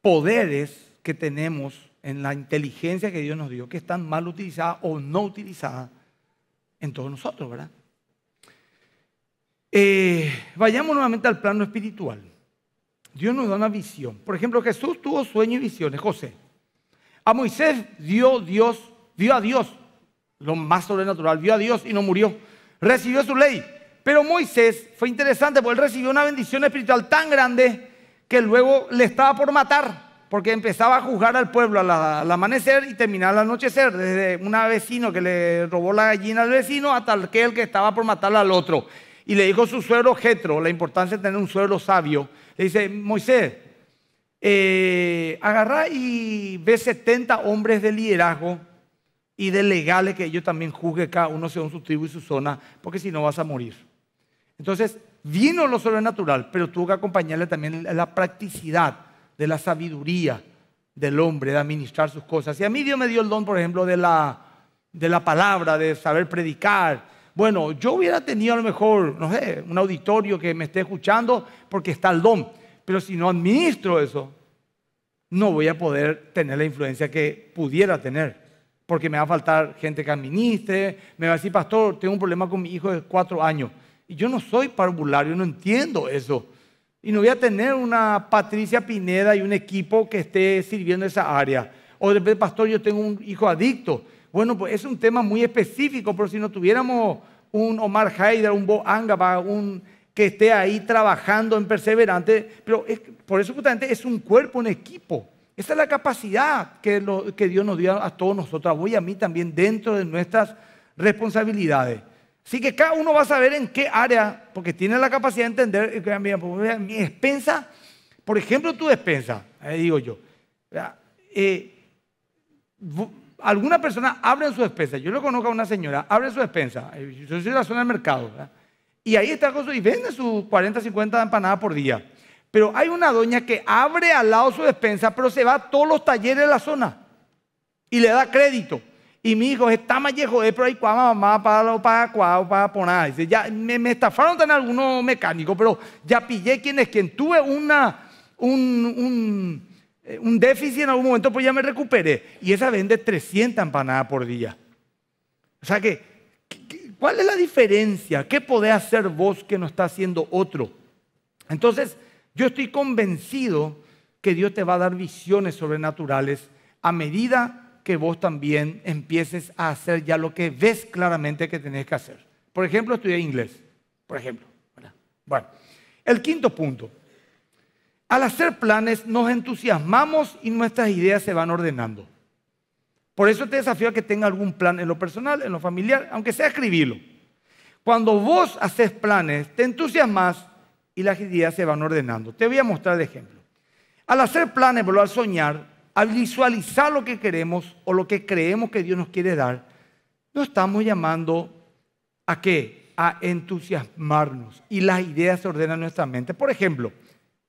poderes que tenemos en la inteligencia que Dios nos dio, que están mal utilizadas o no utilizadas en todos nosotros, ¿verdad? Eh, vayamos nuevamente al plano espiritual. Dios nos da una visión. Por ejemplo, Jesús tuvo sueños y visiones, José. A Moisés dio Dios, a Dios, lo más sobrenatural, vio a Dios y no murió recibió su ley. Pero Moisés fue interesante porque él recibió una bendición espiritual tan grande que luego le estaba por matar, porque empezaba a juzgar al pueblo al, amanecer y terminaba al anochecer, desde un vecino que le robó la gallina al vecino hasta aquel que estaba por matar al otro. Y le dijo su suegro Jetro, la importancia de tener un suegro sabio, le dice, Moisés, agarra eh, agarrá y ve 70 hombres de liderazgo y delegale que ellos también juzguen cada uno según su tribu y su zona, porque si no vas a morir. Entonces, vino lo sobrenatural, pero tuvo que acompañarle también la practicidad de la sabiduría del hombre, de administrar sus cosas. Y a mí Dios me dio el don, por ejemplo, de la, de la palabra, de saber predicar. Bueno, yo hubiera tenido a lo mejor, no sé, un auditorio que me esté escuchando porque está el don, pero si no administro eso, no voy a poder tener la influencia que pudiera tener porque me va a faltar gente que administre, me va a decir, pastor, tengo un problema con mi hijo de cuatro años. Y yo no soy parvulario, no entiendo eso. Y no voy a tener una Patricia Pineda y un equipo que esté sirviendo esa área. O de pastor, yo tengo un hijo adicto. Bueno, pues es un tema muy específico, pero si no tuviéramos un Omar Haider, un Bo Angaba, un que esté ahí trabajando en perseverante, pero es, por eso justamente es un cuerpo, un equipo. Esa es la capacidad que, Dios nos dio a todos nosotros, a vos y a mí también, dentro de nuestras responsabilidades. Así que cada uno va a saber en qué área, porque tiene la capacidad de entender, pues, mi expensa, por ejemplo, tu despensa, digo yo. Eh, alguna persona abre su despensa, yo lo conozco a una señora, abre su despensa, eh, yo soy de la zona del mercado, y ahí está y vende sus 40, 50 empanadas por día. Pero hay una doña que abre al lado su despensa, pero se va a todos los talleres de la zona y le da crédito. Y mi hijo está mallejo, pero ahí cuando mamá, para para cuá, para poner. Dice, ya me, estafaron tan algunos mecánicos, pero ya pillé quién es quien. Tuve una, un, eh, un déficit en algún momento, pues ya me recuperé. Y esa vende 300 empanadas por día. O sea que, ¿cuál es la diferencia? ¿Qué podés hacer vos que no está haciendo otro? Entonces, yo estoy convencido que Dios te va a dar visiones sobrenaturales a medida que vos también empieces a hacer ya lo que ves claramente que tenés que hacer. Por ejemplo, estudié inglés. Por ejemplo. Bueno, el quinto punto. Al hacer planes nos entusiasmamos y nuestras ideas se van ordenando. Por eso te desafío a que tengas algún plan en lo personal, en lo familiar, aunque sea escribirlo. Cuando vos haces planes, te entusiasmas y las ideas se van ordenando. Te voy a mostrar de ejemplo. Al hacer planes, al soñar, al visualizar lo que queremos o lo que creemos que Dios nos quiere dar, no estamos llamando a qué? A entusiasmarnos y las ideas se ordenan en nuestra mente. Por ejemplo,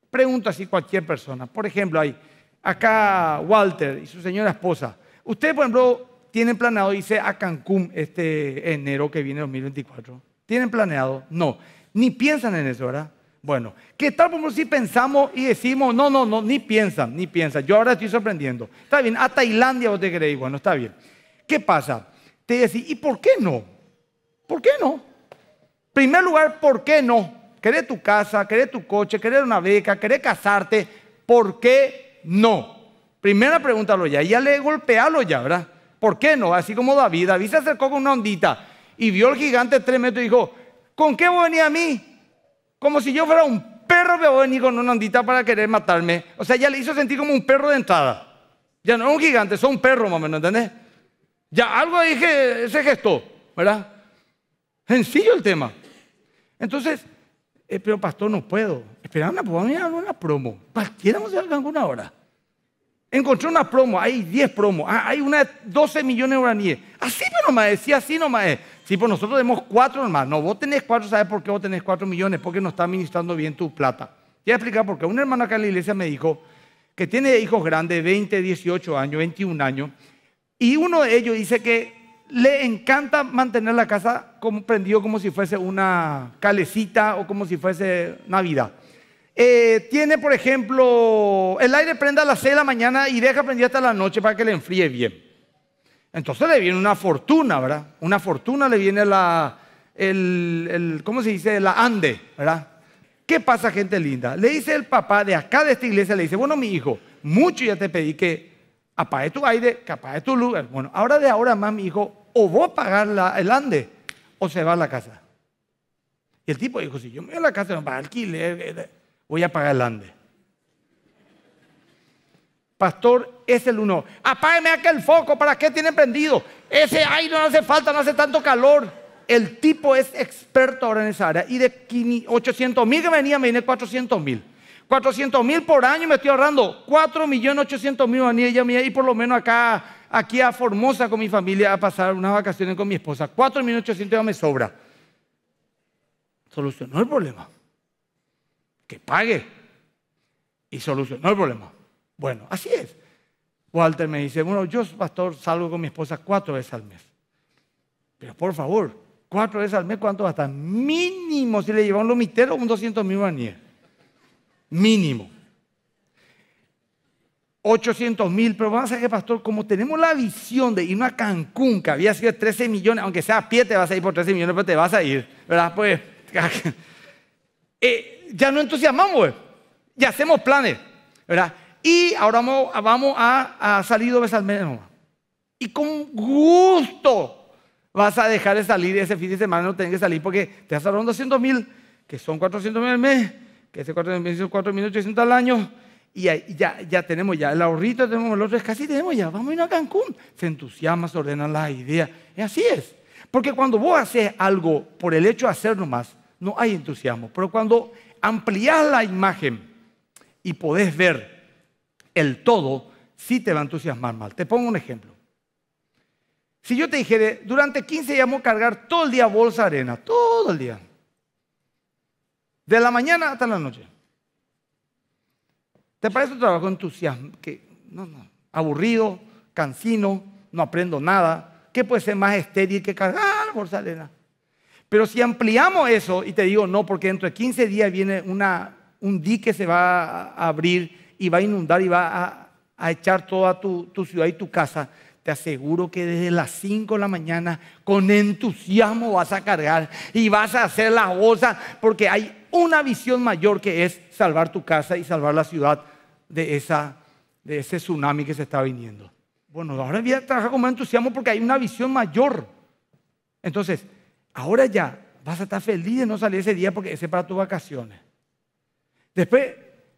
pregunta así cualquier persona. Por ejemplo, hay acá Walter y su señora esposa. Ustedes, por ejemplo, tienen planeado dice, a Cancún este enero que viene 2024. ¿Tienen planeado? No. Ni piensan en eso, ¿verdad? Bueno, ¿qué tal como si pensamos y decimos, no, no, no, ni piensan, ni piensan? Yo ahora estoy sorprendiendo. Está bien, a Tailandia vos te creéis, bueno, está bien. ¿Qué pasa? Te decís, ¿y por qué no? ¿Por qué no? primer lugar, ¿por qué no? ¿Querés tu casa, ¿Querés tu coche, ¿Querés una beca, ¿Querés casarte, ¿por qué no? Primera pregunta lo ya, ya le golpealo ya, ¿verdad? ¿Por qué no? Así como David, David se acercó con una ondita y vio al gigante tres metros y dijo, ¿con qué voy a venir a mí? Como si yo fuera un perro, que va a venir con una ondita para querer matarme. O sea, ya le hizo sentir como un perro de entrada. Ya no es un gigante, es un perro, mamá, menos, entendés? Ya algo ahí se gestó, ¿verdad? Sencillo el tema. Entonces, eh, pero pastor, no puedo. Espera una, una promo. Cualquiera no alguna hora. Encontré una promo, hay 10 promos, ah, hay una de 12 millones de guaraníes. Así pero nomás es, sí, así nomás es. Tipo, pues nosotros tenemos cuatro hermanos, no, vos tenés cuatro, ¿sabes por qué vos tenés cuatro millones? Porque no está administrando bien tu plata. Te voy a explicar porque Un hermano acá en la iglesia me dijo que tiene hijos grandes, 20, 18 años, 21 años, y uno de ellos dice que le encanta mantener la casa como, prendido como si fuese una calecita o como si fuese Navidad. Eh, tiene, por ejemplo, el aire prende a las 6 de la mañana y deja prendido hasta la noche para que le enfríe bien. Entonces le viene una fortuna, ¿verdad? Una fortuna le viene la, el, ¿cómo se dice? La ande, ¿verdad? ¿Qué pasa, gente linda? Le dice el papá de acá de esta iglesia, le dice, bueno, mi hijo, mucho ya te pedí que apague tu aire, que apague tu lugar. Bueno, ahora de ahora más, mi hijo, o a pagar la, el ande o se va a la casa. Y el tipo dijo, si yo me voy a la casa, no, a alquiler, eh, voy a pagar el ande. Pastor, es el uno. Apágueme aquel foco, ¿para qué tiene prendido? Ese aire no hace falta, no hace tanto calor. El tipo es experto ahora en esa área. Y de 800 mil que venía, me vine 400 mil. 400 mil por año me estoy ahorrando. 4 millones 800 mil mía. Y por lo menos acá, aquí a Formosa con mi familia a pasar unas vacaciones con mi esposa. 4 millones 800 ya me sobra. Solucionó el problema. Que pague. Y solucionó el problema. Bueno, así es. Walter me dice, bueno, yo, pastor, salgo con mi esposa cuatro veces al mes. Pero por favor, cuatro veces al mes, ¿cuánto estar? Mínimo, si le lleva un lomitero, un 200 mil guaraníes. Mínimo. 800 mil, pero vamos a ver, pastor, como tenemos la visión de irnos a Cancún, que había sido 13 millones, aunque sea a pie te vas a ir por 13 millones, pero te vas a ir, ¿verdad? Pues eh, ya no entusiasmamos, güey. Pues. ya hacemos planes, ¿verdad? Y ahora vamos, vamos a, salir dos veces al mes. Y con gusto vas a dejar de salir ese fin de semana, no tienes que salir porque te vas a un 200 mil, que son 400 mil al mes, que ese 4.800 al año. Y ya, ya tenemos ya el ahorrito, tenemos el otro, es casi tenemos ya, vamos a ir a Cancún. Se entusiasma, se ordena la idea. Y así es. Porque cuando vos haces algo por el hecho de hacer nomás, no hay entusiasmo. Pero cuando ampliás la imagen y podés ver el todo, sí te va a entusiasmar mal. Te pongo un ejemplo. Si yo te dijera, durante 15 días vamos a cargar todo el día bolsa arena, todo el día. De la mañana hasta la noche. ¿Te parece un trabajo entusiasmo? Que, no, no, aburrido, cansino, no aprendo nada. ¿Qué puede ser más estéril que cargar bolsa arena? Pero si ampliamos eso, y te digo no, porque dentro de 15 días viene una, un dique se va a abrir y va a inundar y va a, echar toda tu, ciudad y tu casa, te aseguro que desde las 5 de la mañana con entusiasmo vas a cargar y vas a hacer las cosas porque hay una visión mayor que es salvar tu casa y salvar la ciudad de, esa, de ese tsunami que se está viniendo. Bueno, ahora voy a trabajar con más entusiasmo porque hay una visión mayor. Entonces, ahora ya vas a estar feliz de no salir ese día porque ese es para tus vacaciones. Después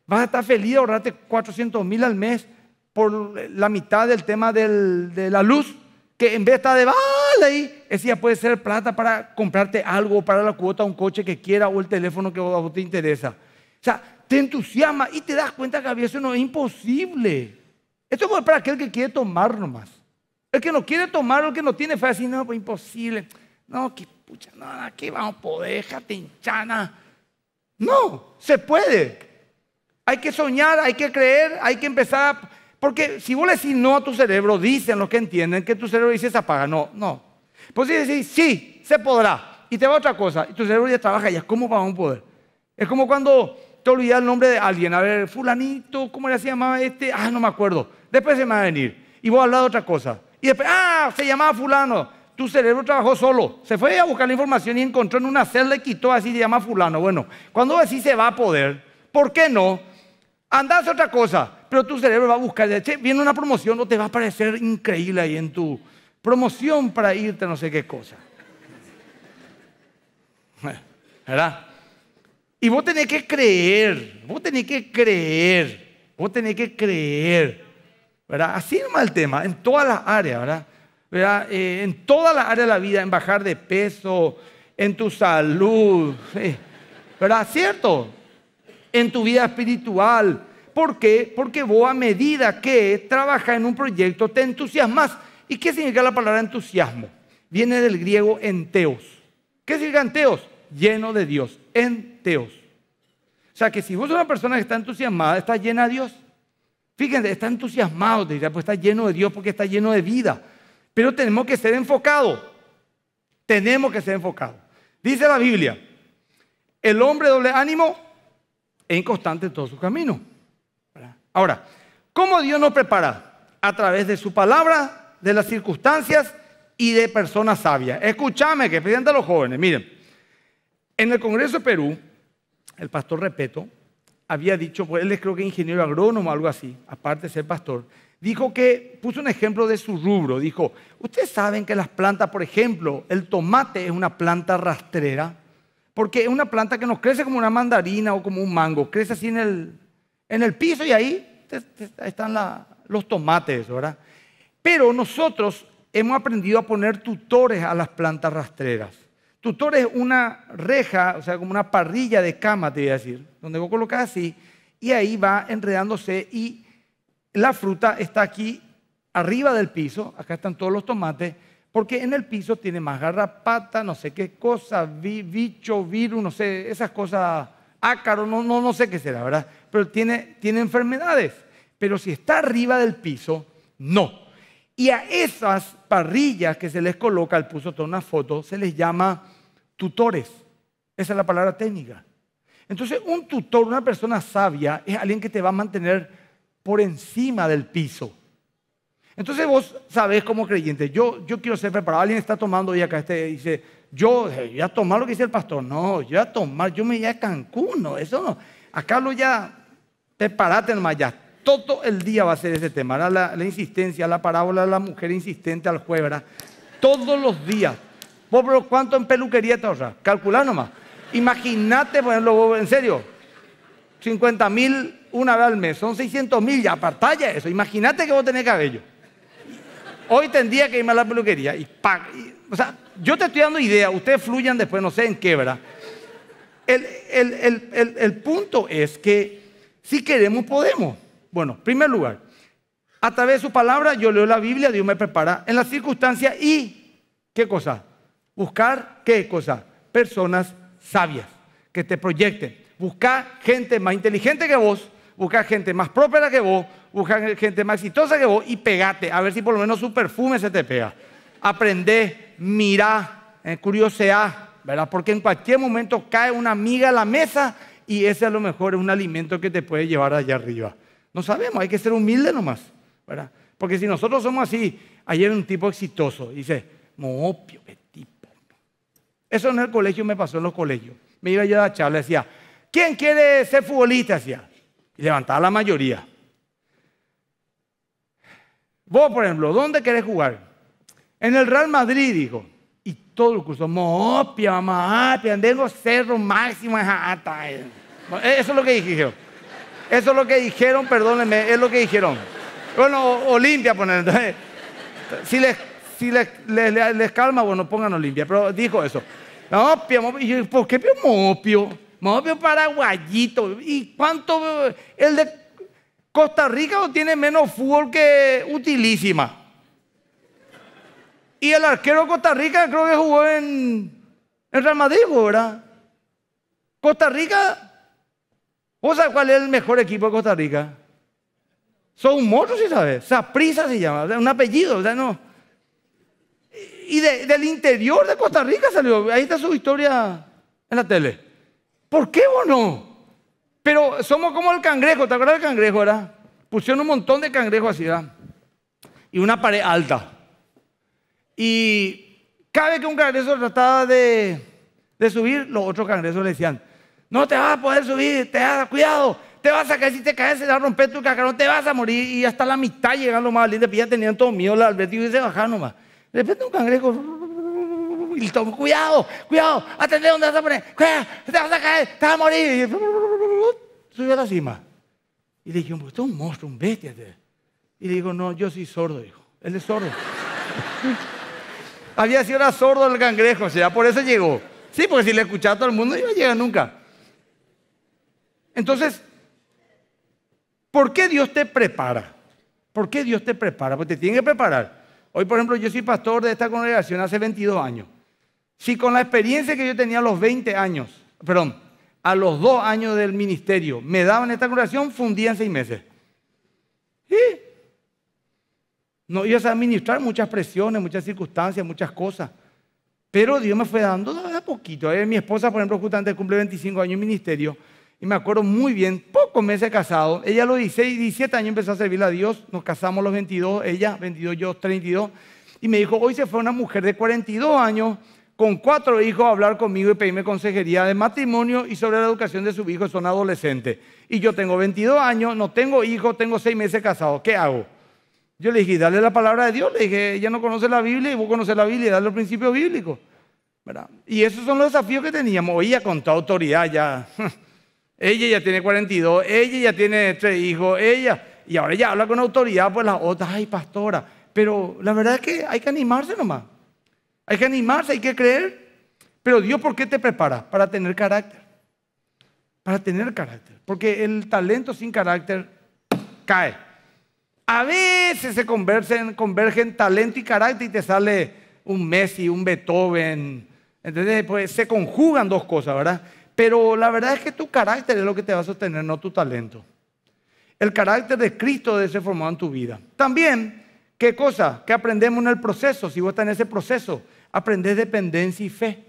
Vas a estar feliz de ahorrarte 400 mil al mes por la mitad del tema de la luz, que en vez de estar de vale ahí, ya puede ser plata para comprarte algo, para la cuota, un coche que quiera o el teléfono que a vos te interesa. O sea, te entusiasma y te das cuenta que había eso no es imposible. Esto es para aquel que quiere tomar nomás. El que no quiere tomar, el que no tiene fe, así, no, pues imposible. No, que pucha, nada, no, aquí vamos a déjate hinchana. No, se puede. Hay que soñar, hay que creer, hay que empezar. A... Porque si vos le decís no a tu cerebro, dicen los que entienden que tu cerebro dice se apaga. No, no. Pues si decís sí, se podrá. Y te va otra cosa. Y tu cerebro ya trabaja ya. ¿Cómo vamos a poder? Es como cuando te olvidas el nombre de alguien. A ver, fulanito, ¿cómo Se llamaba este? Ah, no me acuerdo. Después se me va a venir. Y vos hablás de otra cosa. Y después, ah, se llamaba fulano tu cerebro trabajó solo. Se fue a buscar la información y encontró en una celda y quitó así, se llama fulano. Bueno, cuando decís se va a poder, ¿por qué no? Andás a otra cosa, pero tu cerebro va a buscar, che, viene una promoción no te va a parecer increíble ahí en tu promoción para irte a no sé qué cosa. ¿Verdad? Y vos tenés que creer, vos tenés que creer, vos tenés que creer, ¿verdad? Así es el tema, en todas las áreas, ¿verdad? Eh, en todas las áreas de la vida, en bajar de peso, en tu salud, ¿verdad? ¿Cierto? en tu vida espiritual. ¿Por qué? Porque vos a medida que trabajas en un proyecto te entusiasmas. ¿Y qué significa la palabra entusiasmo? Viene del griego enteos. ¿Qué significa enteos? Lleno de Dios. Enteos. O sea que si vos sos una persona que está entusiasmada, está llena de Dios. Fíjense, está entusiasmado, te diría, pues está lleno de Dios porque está lleno de vida. Pero tenemos que ser enfocados. Tenemos que ser enfocados. Dice la Biblia, el hombre doble ánimo e inconstante en todo su camino. Ahora, ¿cómo Dios nos prepara? A través de su palabra, de las circunstancias y de personas sabias. Escúchame, que piden a los jóvenes. Miren, en el Congreso de Perú, el pastor Repeto había dicho, pues él es creo que ingeniero agrónomo o algo así, aparte de ser pastor, dijo que, puso un ejemplo de su rubro, dijo, ustedes saben que las plantas, por ejemplo, el tomate es una planta rastrera, porque es una planta que no crece como una mandarina o como un mango, crece así en el, piso y ahí están los tomates, ¿verdad? Pero nosotros hemos aprendido a poner tutores a las plantas rastreras. Tutores es una reja, o sea, como una parrilla de cama, te voy a decir, donde vos colocas así y ahí va enredándose y la fruta está aquí arriba del piso, acá están todos los tomates, porque en el piso tiene más garrapata, no sé qué cosa, bicho, virus, no sé, esas cosas, ácaro, no, no, no sé qué será, ¿verdad? Pero tiene, tiene enfermedades. Pero si está arriba del piso, no. Y a esas parrillas que se les coloca, él puso toda una foto, se les llama tutores. Esa es la palabra técnica. Entonces, un tutor, una persona sabia, es alguien que te va a mantener por encima del piso. Entonces vos sabés como creyente, yo, yo quiero ser preparado. Alguien está tomando y acá, este dice, yo voy eh, a tomar lo que dice el pastor. No, yo voy a tomar, yo me voy a Cancún, eso no. Acá lo ya, preparate nomás ya. Todo el día va a ser ese tema, la, la, insistencia, la parábola de la mujer insistente al jueves, Todos los días. Vos, pero ¿cuánto en peluquería te ahorras? Calculá nomás. Imagínate ponerlo en serio. 50 mil una vez al mes, son 600 mil ya, apartalla eso. Imagínate que vos tenés cabello hoy tendría que irme a la peluquería. Y, o sea, yo te estoy dando idea, ustedes fluyan después, no sé en qué, ¿verdad? El, el punto es que si queremos, podemos. Bueno, en primer lugar, a través de su palabra yo leo la Biblia, Dios me prepara en las circunstancias y, ¿qué cosa? Buscar, ¿qué cosa? Personas sabias que te proyecten. Buscar gente más inteligente que vos Busca gente más próspera que vos, busca gente más exitosa que vos y pegate, a ver si por lo menos su perfume se te pega. Aprende, mira, eh, curiosea, ¿verdad? Porque en cualquier momento cae una amiga a la mesa y ese a lo mejor es un alimento que te puede llevar allá arriba. No sabemos, hay que ser humilde nomás, ¿verdad? Porque si nosotros somos así, ayer un tipo exitoso dice, mopio, qué tipo. Eso en el colegio me pasó en los colegios. Me iba yo a la charla, decía, ¿quién quiere ser futbolista? Decía, y levantaba la mayoría. Vos, por ejemplo, ¿dónde querés jugar? En el Real Madrid, dijo. Y todo el curso, mopia, mamá, Tengo cerro, máximo, Eso es lo que dijeron. Eso es lo que dijeron, perdónenme, es lo que dijeron. Bueno, Olimpia, poner. si les, calma, bueno, pongan Olimpia. Pero dijo eso. ¡Mopia, Mopia! ¿por qué pio mopio? Mobio paraguayito. ¿Y cuánto? El de Costa Rica ¿O tiene menos fútbol que utilísima. Y el arquero de Costa Rica creo que jugó en, en Real Madrid, ¿verdad? Costa Rica. ¿Vos sabés cuál es el mejor equipo de Costa Rica? Son motos, si ¿sí sabes. prisa se llama, un apellido, o sea, no. Y del interior de Costa Rica salió. Ahí está su historia en la tele. ¿Por qué o no? Pero somos como el cangrejo, ¿te acuerdas del cangrejo, verdad? Pusieron un montón de cangrejos así, ¿verdad? Y una pared alta. Y cada que un cangrejo trataba de, subir, los otros cangrejos le decían, no te vas a poder subir, te vas cuidado, te vas a caer, si te caes se va a romper tu cacarón, te vas a morir. Y hasta la mitad llegaron los más valientes, ya tenían todo miedo, la advertido y se bajaron nomás. De repente un cangrejo y cuidado, cuidado, atender donde vas a poner, te vas a caer, te vas a morir. Y subió a la cima. Y le dije, usted es un monstruo, un bestia. Y le digo, no, yo soy sordo, hijo. Él es sordo. Había sido era sordo el cangrejo, o sea, por eso llegó. Sí, porque si le escuchaba a todo el mundo, no llegar nunca. Entonces, ¿por qué Dios te prepara? ¿Por qué Dios te prepara? Porque te tiene que preparar. Hoy, por ejemplo, yo soy pastor de esta congregación hace 22 años. Si con la experiencia que yo tenía a los 20 años, perdón, a los dos años del ministerio, me daban esta curación, fundían seis meses. No ibas a administrar muchas presiones, muchas circunstancias, muchas cosas. Pero Dios me fue dando de a poquito. Eh, mi esposa, por ejemplo, justamente cumple 25 años en ministerio. Y me acuerdo muy bien, pocos meses casado. Ella lo los 16, 17 años empezó a servir a Dios. Nos casamos los 22, ella 22, yo 32. Y me dijo, hoy se fue una mujer de 42 años con cuatro hijos a hablar conmigo y pedirme consejería de matrimonio y sobre la educación de sus hijos, son adolescentes. Y yo tengo 22 años, no tengo hijos, tengo seis meses casado, ¿qué hago? Yo le dije, dale la palabra de Dios, le dije, ella no conoce la Biblia y vos conoces la Biblia, dale los principios bíblicos. ¿verdad? Y esos son los desafíos que teníamos. Ella con toda autoridad ya. ella ya tiene 42, ella ya tiene tres hijos, ella. Y ahora ya habla con autoridad, pues las otras, ay, pastora. Pero la verdad es que hay que animarse nomás. Hay que animarse, hay que creer. Pero Dios, ¿por qué te prepara? Para tener carácter. Para tener carácter. Porque el talento sin carácter cae. A veces se convergen, talento y carácter y te sale un Messi, un Beethoven. Entonces, pues se conjugan dos cosas, ¿verdad? Pero la verdad es que tu carácter es lo que te va a sostener, no tu talento. El carácter de Cristo debe ser formado en tu vida. También ¿Qué cosa? ¿Qué aprendemos en el proceso. Si vos estás en ese proceso, aprendés dependencia y fe.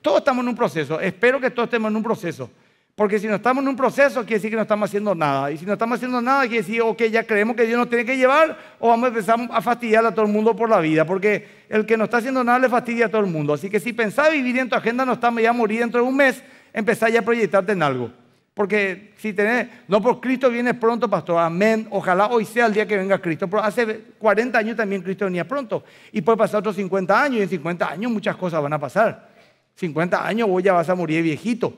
Todos estamos en un proceso. Espero que todos estemos en un proceso. Porque si no estamos en un proceso, quiere decir que no estamos haciendo nada. Y si no estamos haciendo nada, quiere decir, ok, ya creemos que Dios nos tiene que llevar o vamos a empezar a fastidiar a todo el mundo por la vida. Porque el que no está haciendo nada le fastidia a todo el mundo. Así que si pensás vivir en tu agenda, no estás, ya morir dentro de un mes, empezá ya a proyectarte en algo. Porque si tenés, no por Cristo vienes pronto, pastor, amén. Ojalá hoy sea el día que venga Cristo. Pero hace 40 años también Cristo venía pronto. Y puede pasar otros 50 años. Y en 50 años muchas cosas van a pasar. 50 años vos ya vas a morir viejito.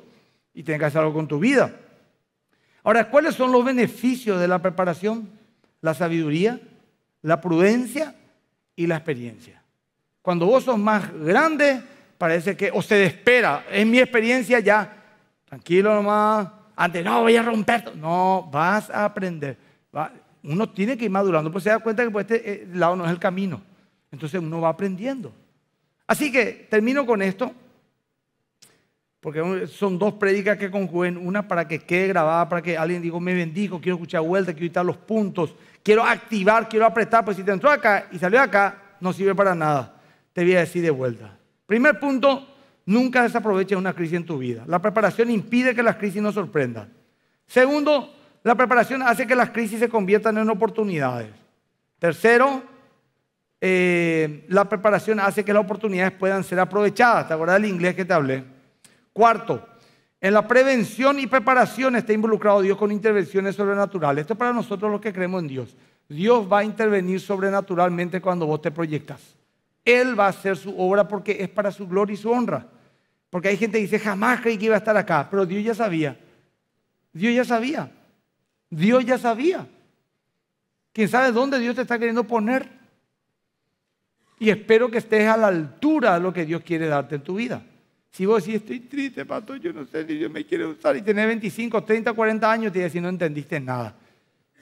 Y tenés que hacer algo con tu vida. Ahora, ¿cuáles son los beneficios de la preparación? La sabiduría, la prudencia y la experiencia. Cuando vos sos más grande, parece que, o se desespera, en mi experiencia ya, tranquilo nomás, antes, no, voy a romper. No, vas a aprender. Uno tiene que ir madurando, pues se da cuenta que por pues, este eh, lado no es el camino. Entonces uno va aprendiendo. Así que termino con esto, porque son dos prédicas que conjuguen, una para que quede grabada, para que alguien diga, me bendigo, quiero escuchar vuelta, quiero quitar los puntos, quiero activar, quiero apretar, pues si te entró acá y salió acá, no sirve para nada. Te voy a decir de vuelta. Primer punto, Nunca desaproveches una crisis en tu vida. La preparación impide que las crisis nos sorprendan. Segundo, la preparación hace que las crisis se conviertan en oportunidades. Tercero, eh, la preparación hace que las oportunidades puedan ser aprovechadas. ¿Te acuerdas del inglés que te hablé? Cuarto, en la prevención y preparación está involucrado Dios con intervenciones sobrenaturales. Esto es para nosotros los que creemos en Dios. Dios va a intervenir sobrenaturalmente cuando vos te proyectas. Él va a hacer su obra porque es para su gloria y su honra. Porque hay gente que dice, jamás creí que iba a estar acá, pero Dios ya sabía. Dios ya sabía. Dios ya sabía. ¿Quién sabe dónde Dios te está queriendo poner? Y espero que estés a la altura de lo que Dios quiere darte en tu vida. Si vos decís, estoy triste, pastor, yo no sé si Dios me quiere usar, y tenés 25, 30, 40 años, te decís, no entendiste nada.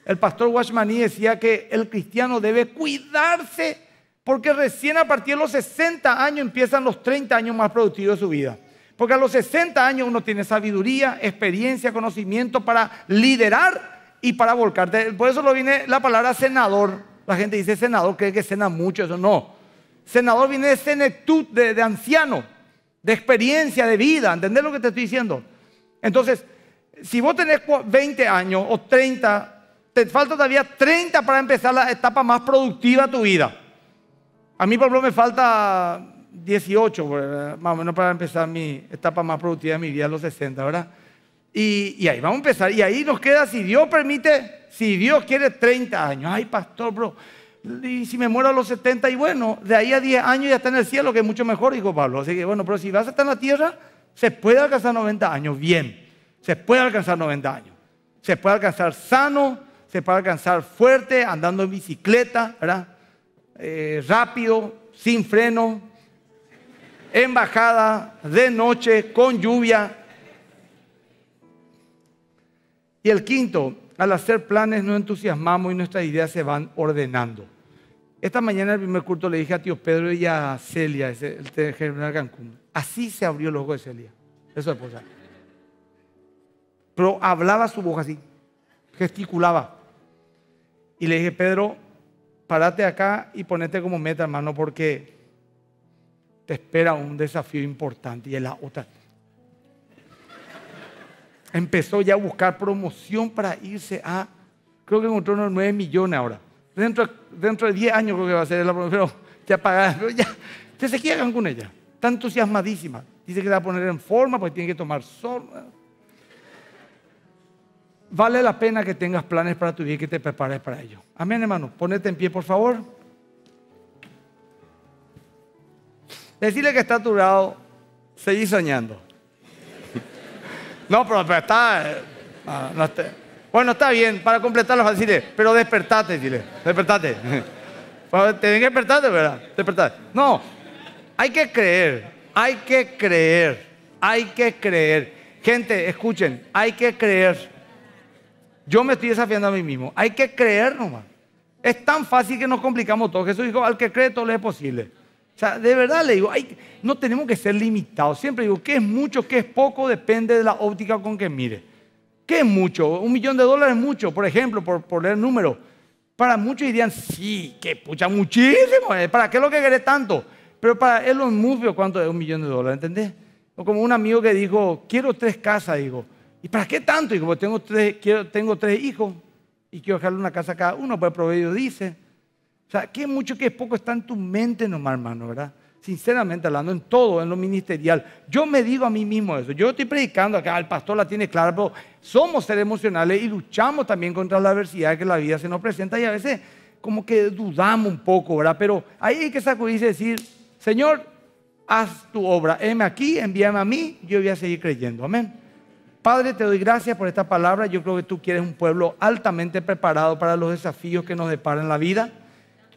El pastor Washmaní e decía que el cristiano debe cuidarse porque recién a partir de los 60 años empiezan los 30 años más productivos de su vida. Porque a los 60 años uno tiene sabiduría, experiencia, conocimiento para liderar y para volcarte. Por eso lo viene la palabra senador. La gente dice senador, cree que cena mucho, eso no. Senador viene de senectud, de, de anciano, de experiencia, de vida. ¿Entendés lo que te estoy diciendo? Entonces, si vos tenés 20 años o 30, te falta todavía 30 para empezar la etapa más productiva de tu vida. A mí, por ejemplo, me falta 18, pues, más o menos para empezar mi etapa más productiva de mi vida, los 60, ¿verdad? Y, ahí vamos a empezar. Y ahí nos queda, si Dios permite, si Dios quiere, 30 años. Ay, pastor, bro. Y si me muero a los 70, y bueno, de ahí a 10 años ya está en el cielo, que es mucho mejor, dijo Pablo. Así que bueno, pero si vas a estar en la tierra, se puede alcanzar 90 años, bien. Se puede alcanzar 90 años. Se puede alcanzar sano, se puede alcanzar fuerte, andando en bicicleta, ¿verdad? Eh, rápido, sin freno, en bajada, de noche, con lluvia. Y el quinto, al hacer planes nos entusiasmamos y nuestras ideas se van ordenando. Esta mañana en el primer culto le dije a tío Pedro y a Celia, el general Cancún, así se abrió el ojo de Celia, eso es posible. Pero hablaba su voz así, gesticulaba. Y le dije, Pedro, parate acá y ponete como meta, hermano, porque te espera un desafío importante y es la otra empezó ya a buscar promoción para irse a, creo que encontró unos 9 millones ahora. Dentro, dentro de 10 años creo que va a ser la promoción, ya pagada, pero ya, ya se con ella. Está entusiasmadísima. Dice que te va a poner en forma porque tiene que tomar sol. Vale la pena que tengas planes para tu vida y que te prepares para ello. Amén, hermano. Ponete en pie, por favor. Decirle que está aturado, tu soñando. No, pero, eh, ah, está. Bueno, está bien, para completarlo, decirle, pero despertate, dile, despertate. Te Tienen que despertarte, ¿verdad? Despertate. No, hay que creer, hay que creer, hay que creer. Gente, escuchen, hay que creer. Yo me estoy desafiando a mí mismo. Hay que creer nomás. Es tan fácil que nos complicamos todo. Jesús dijo, al que cree todo le es posible. O sea, de verdad le digo, no tenemos que ser limitados. Siempre digo, ¿qué es mucho, qué es poco? Depende de la óptica con que mire. ¿Qué es mucho? Un millón de dólares es mucho, por ejemplo, por, por leer número. Para muchos dirían, sí, que pucha, muchísimo. Eh, ¿Para qué lo que querés tanto? Pero para Elon Musk, ¿cuánto es un millón de dólares? ¿Entendés? O como un amigo que dijo, quiero tres casas, digo. ¿Y para qué tanto? Digo, pues tengo tres, quiero, tengo tres hijos y quiero dejarle una casa a cada uno, pues el proveedor dice. O sea, qué mucho, qué poco está en tu mente nomás, hermano, ¿verdad? Sinceramente hablando, en todo, en lo ministerial. Yo me digo a mí mismo eso. Yo estoy predicando acá, el pastor la tiene clara, pero somos seres emocionales y luchamos también contra la adversidad que la vida se nos presenta y a veces como que dudamos un poco, ¿verdad? Pero ahí hay que sacudirse y decir, Señor, haz tu obra. Heme aquí, envíame a mí, yo voy a seguir creyendo. Amén. Padre, te doy gracias por esta palabra. Yo creo que tú quieres un pueblo altamente preparado para los desafíos que nos deparan la vida.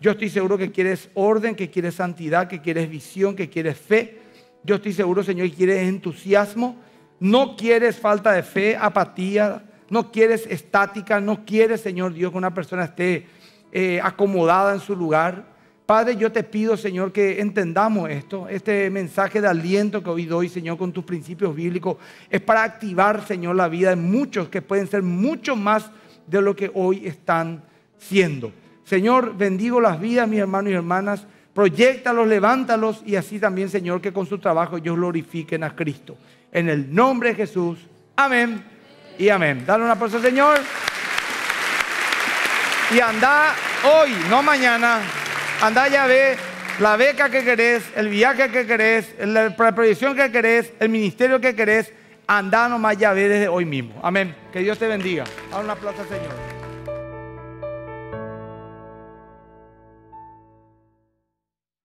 Yo estoy seguro que quieres orden, que quieres santidad, que quieres visión, que quieres fe. Yo estoy seguro, Señor, que quieres entusiasmo. No quieres falta de fe, apatía. No quieres estática. No quieres, Señor Dios, que una persona esté eh, acomodada en su lugar. Padre, yo te pido, Señor, que entendamos esto. Este mensaje de aliento que hoy doy, Señor, con tus principios bíblicos, es para activar, Señor, la vida de muchos que pueden ser mucho más de lo que hoy están siendo. Señor, bendigo las vidas, mis hermanos y hermanas. Proyectalos, levántalos y así también, Señor, que con su trabajo ellos glorifiquen a Cristo. En el nombre de Jesús. Amén y amén. Dale una aplauso, Señor. Y anda hoy, no mañana. Anda ya ve la beca que querés, el viaje que querés, la proyección que querés, el ministerio que querés. Anda nomás ya ve desde hoy mismo. Amén. Que Dios te bendiga. Dale un aplauso, Señor.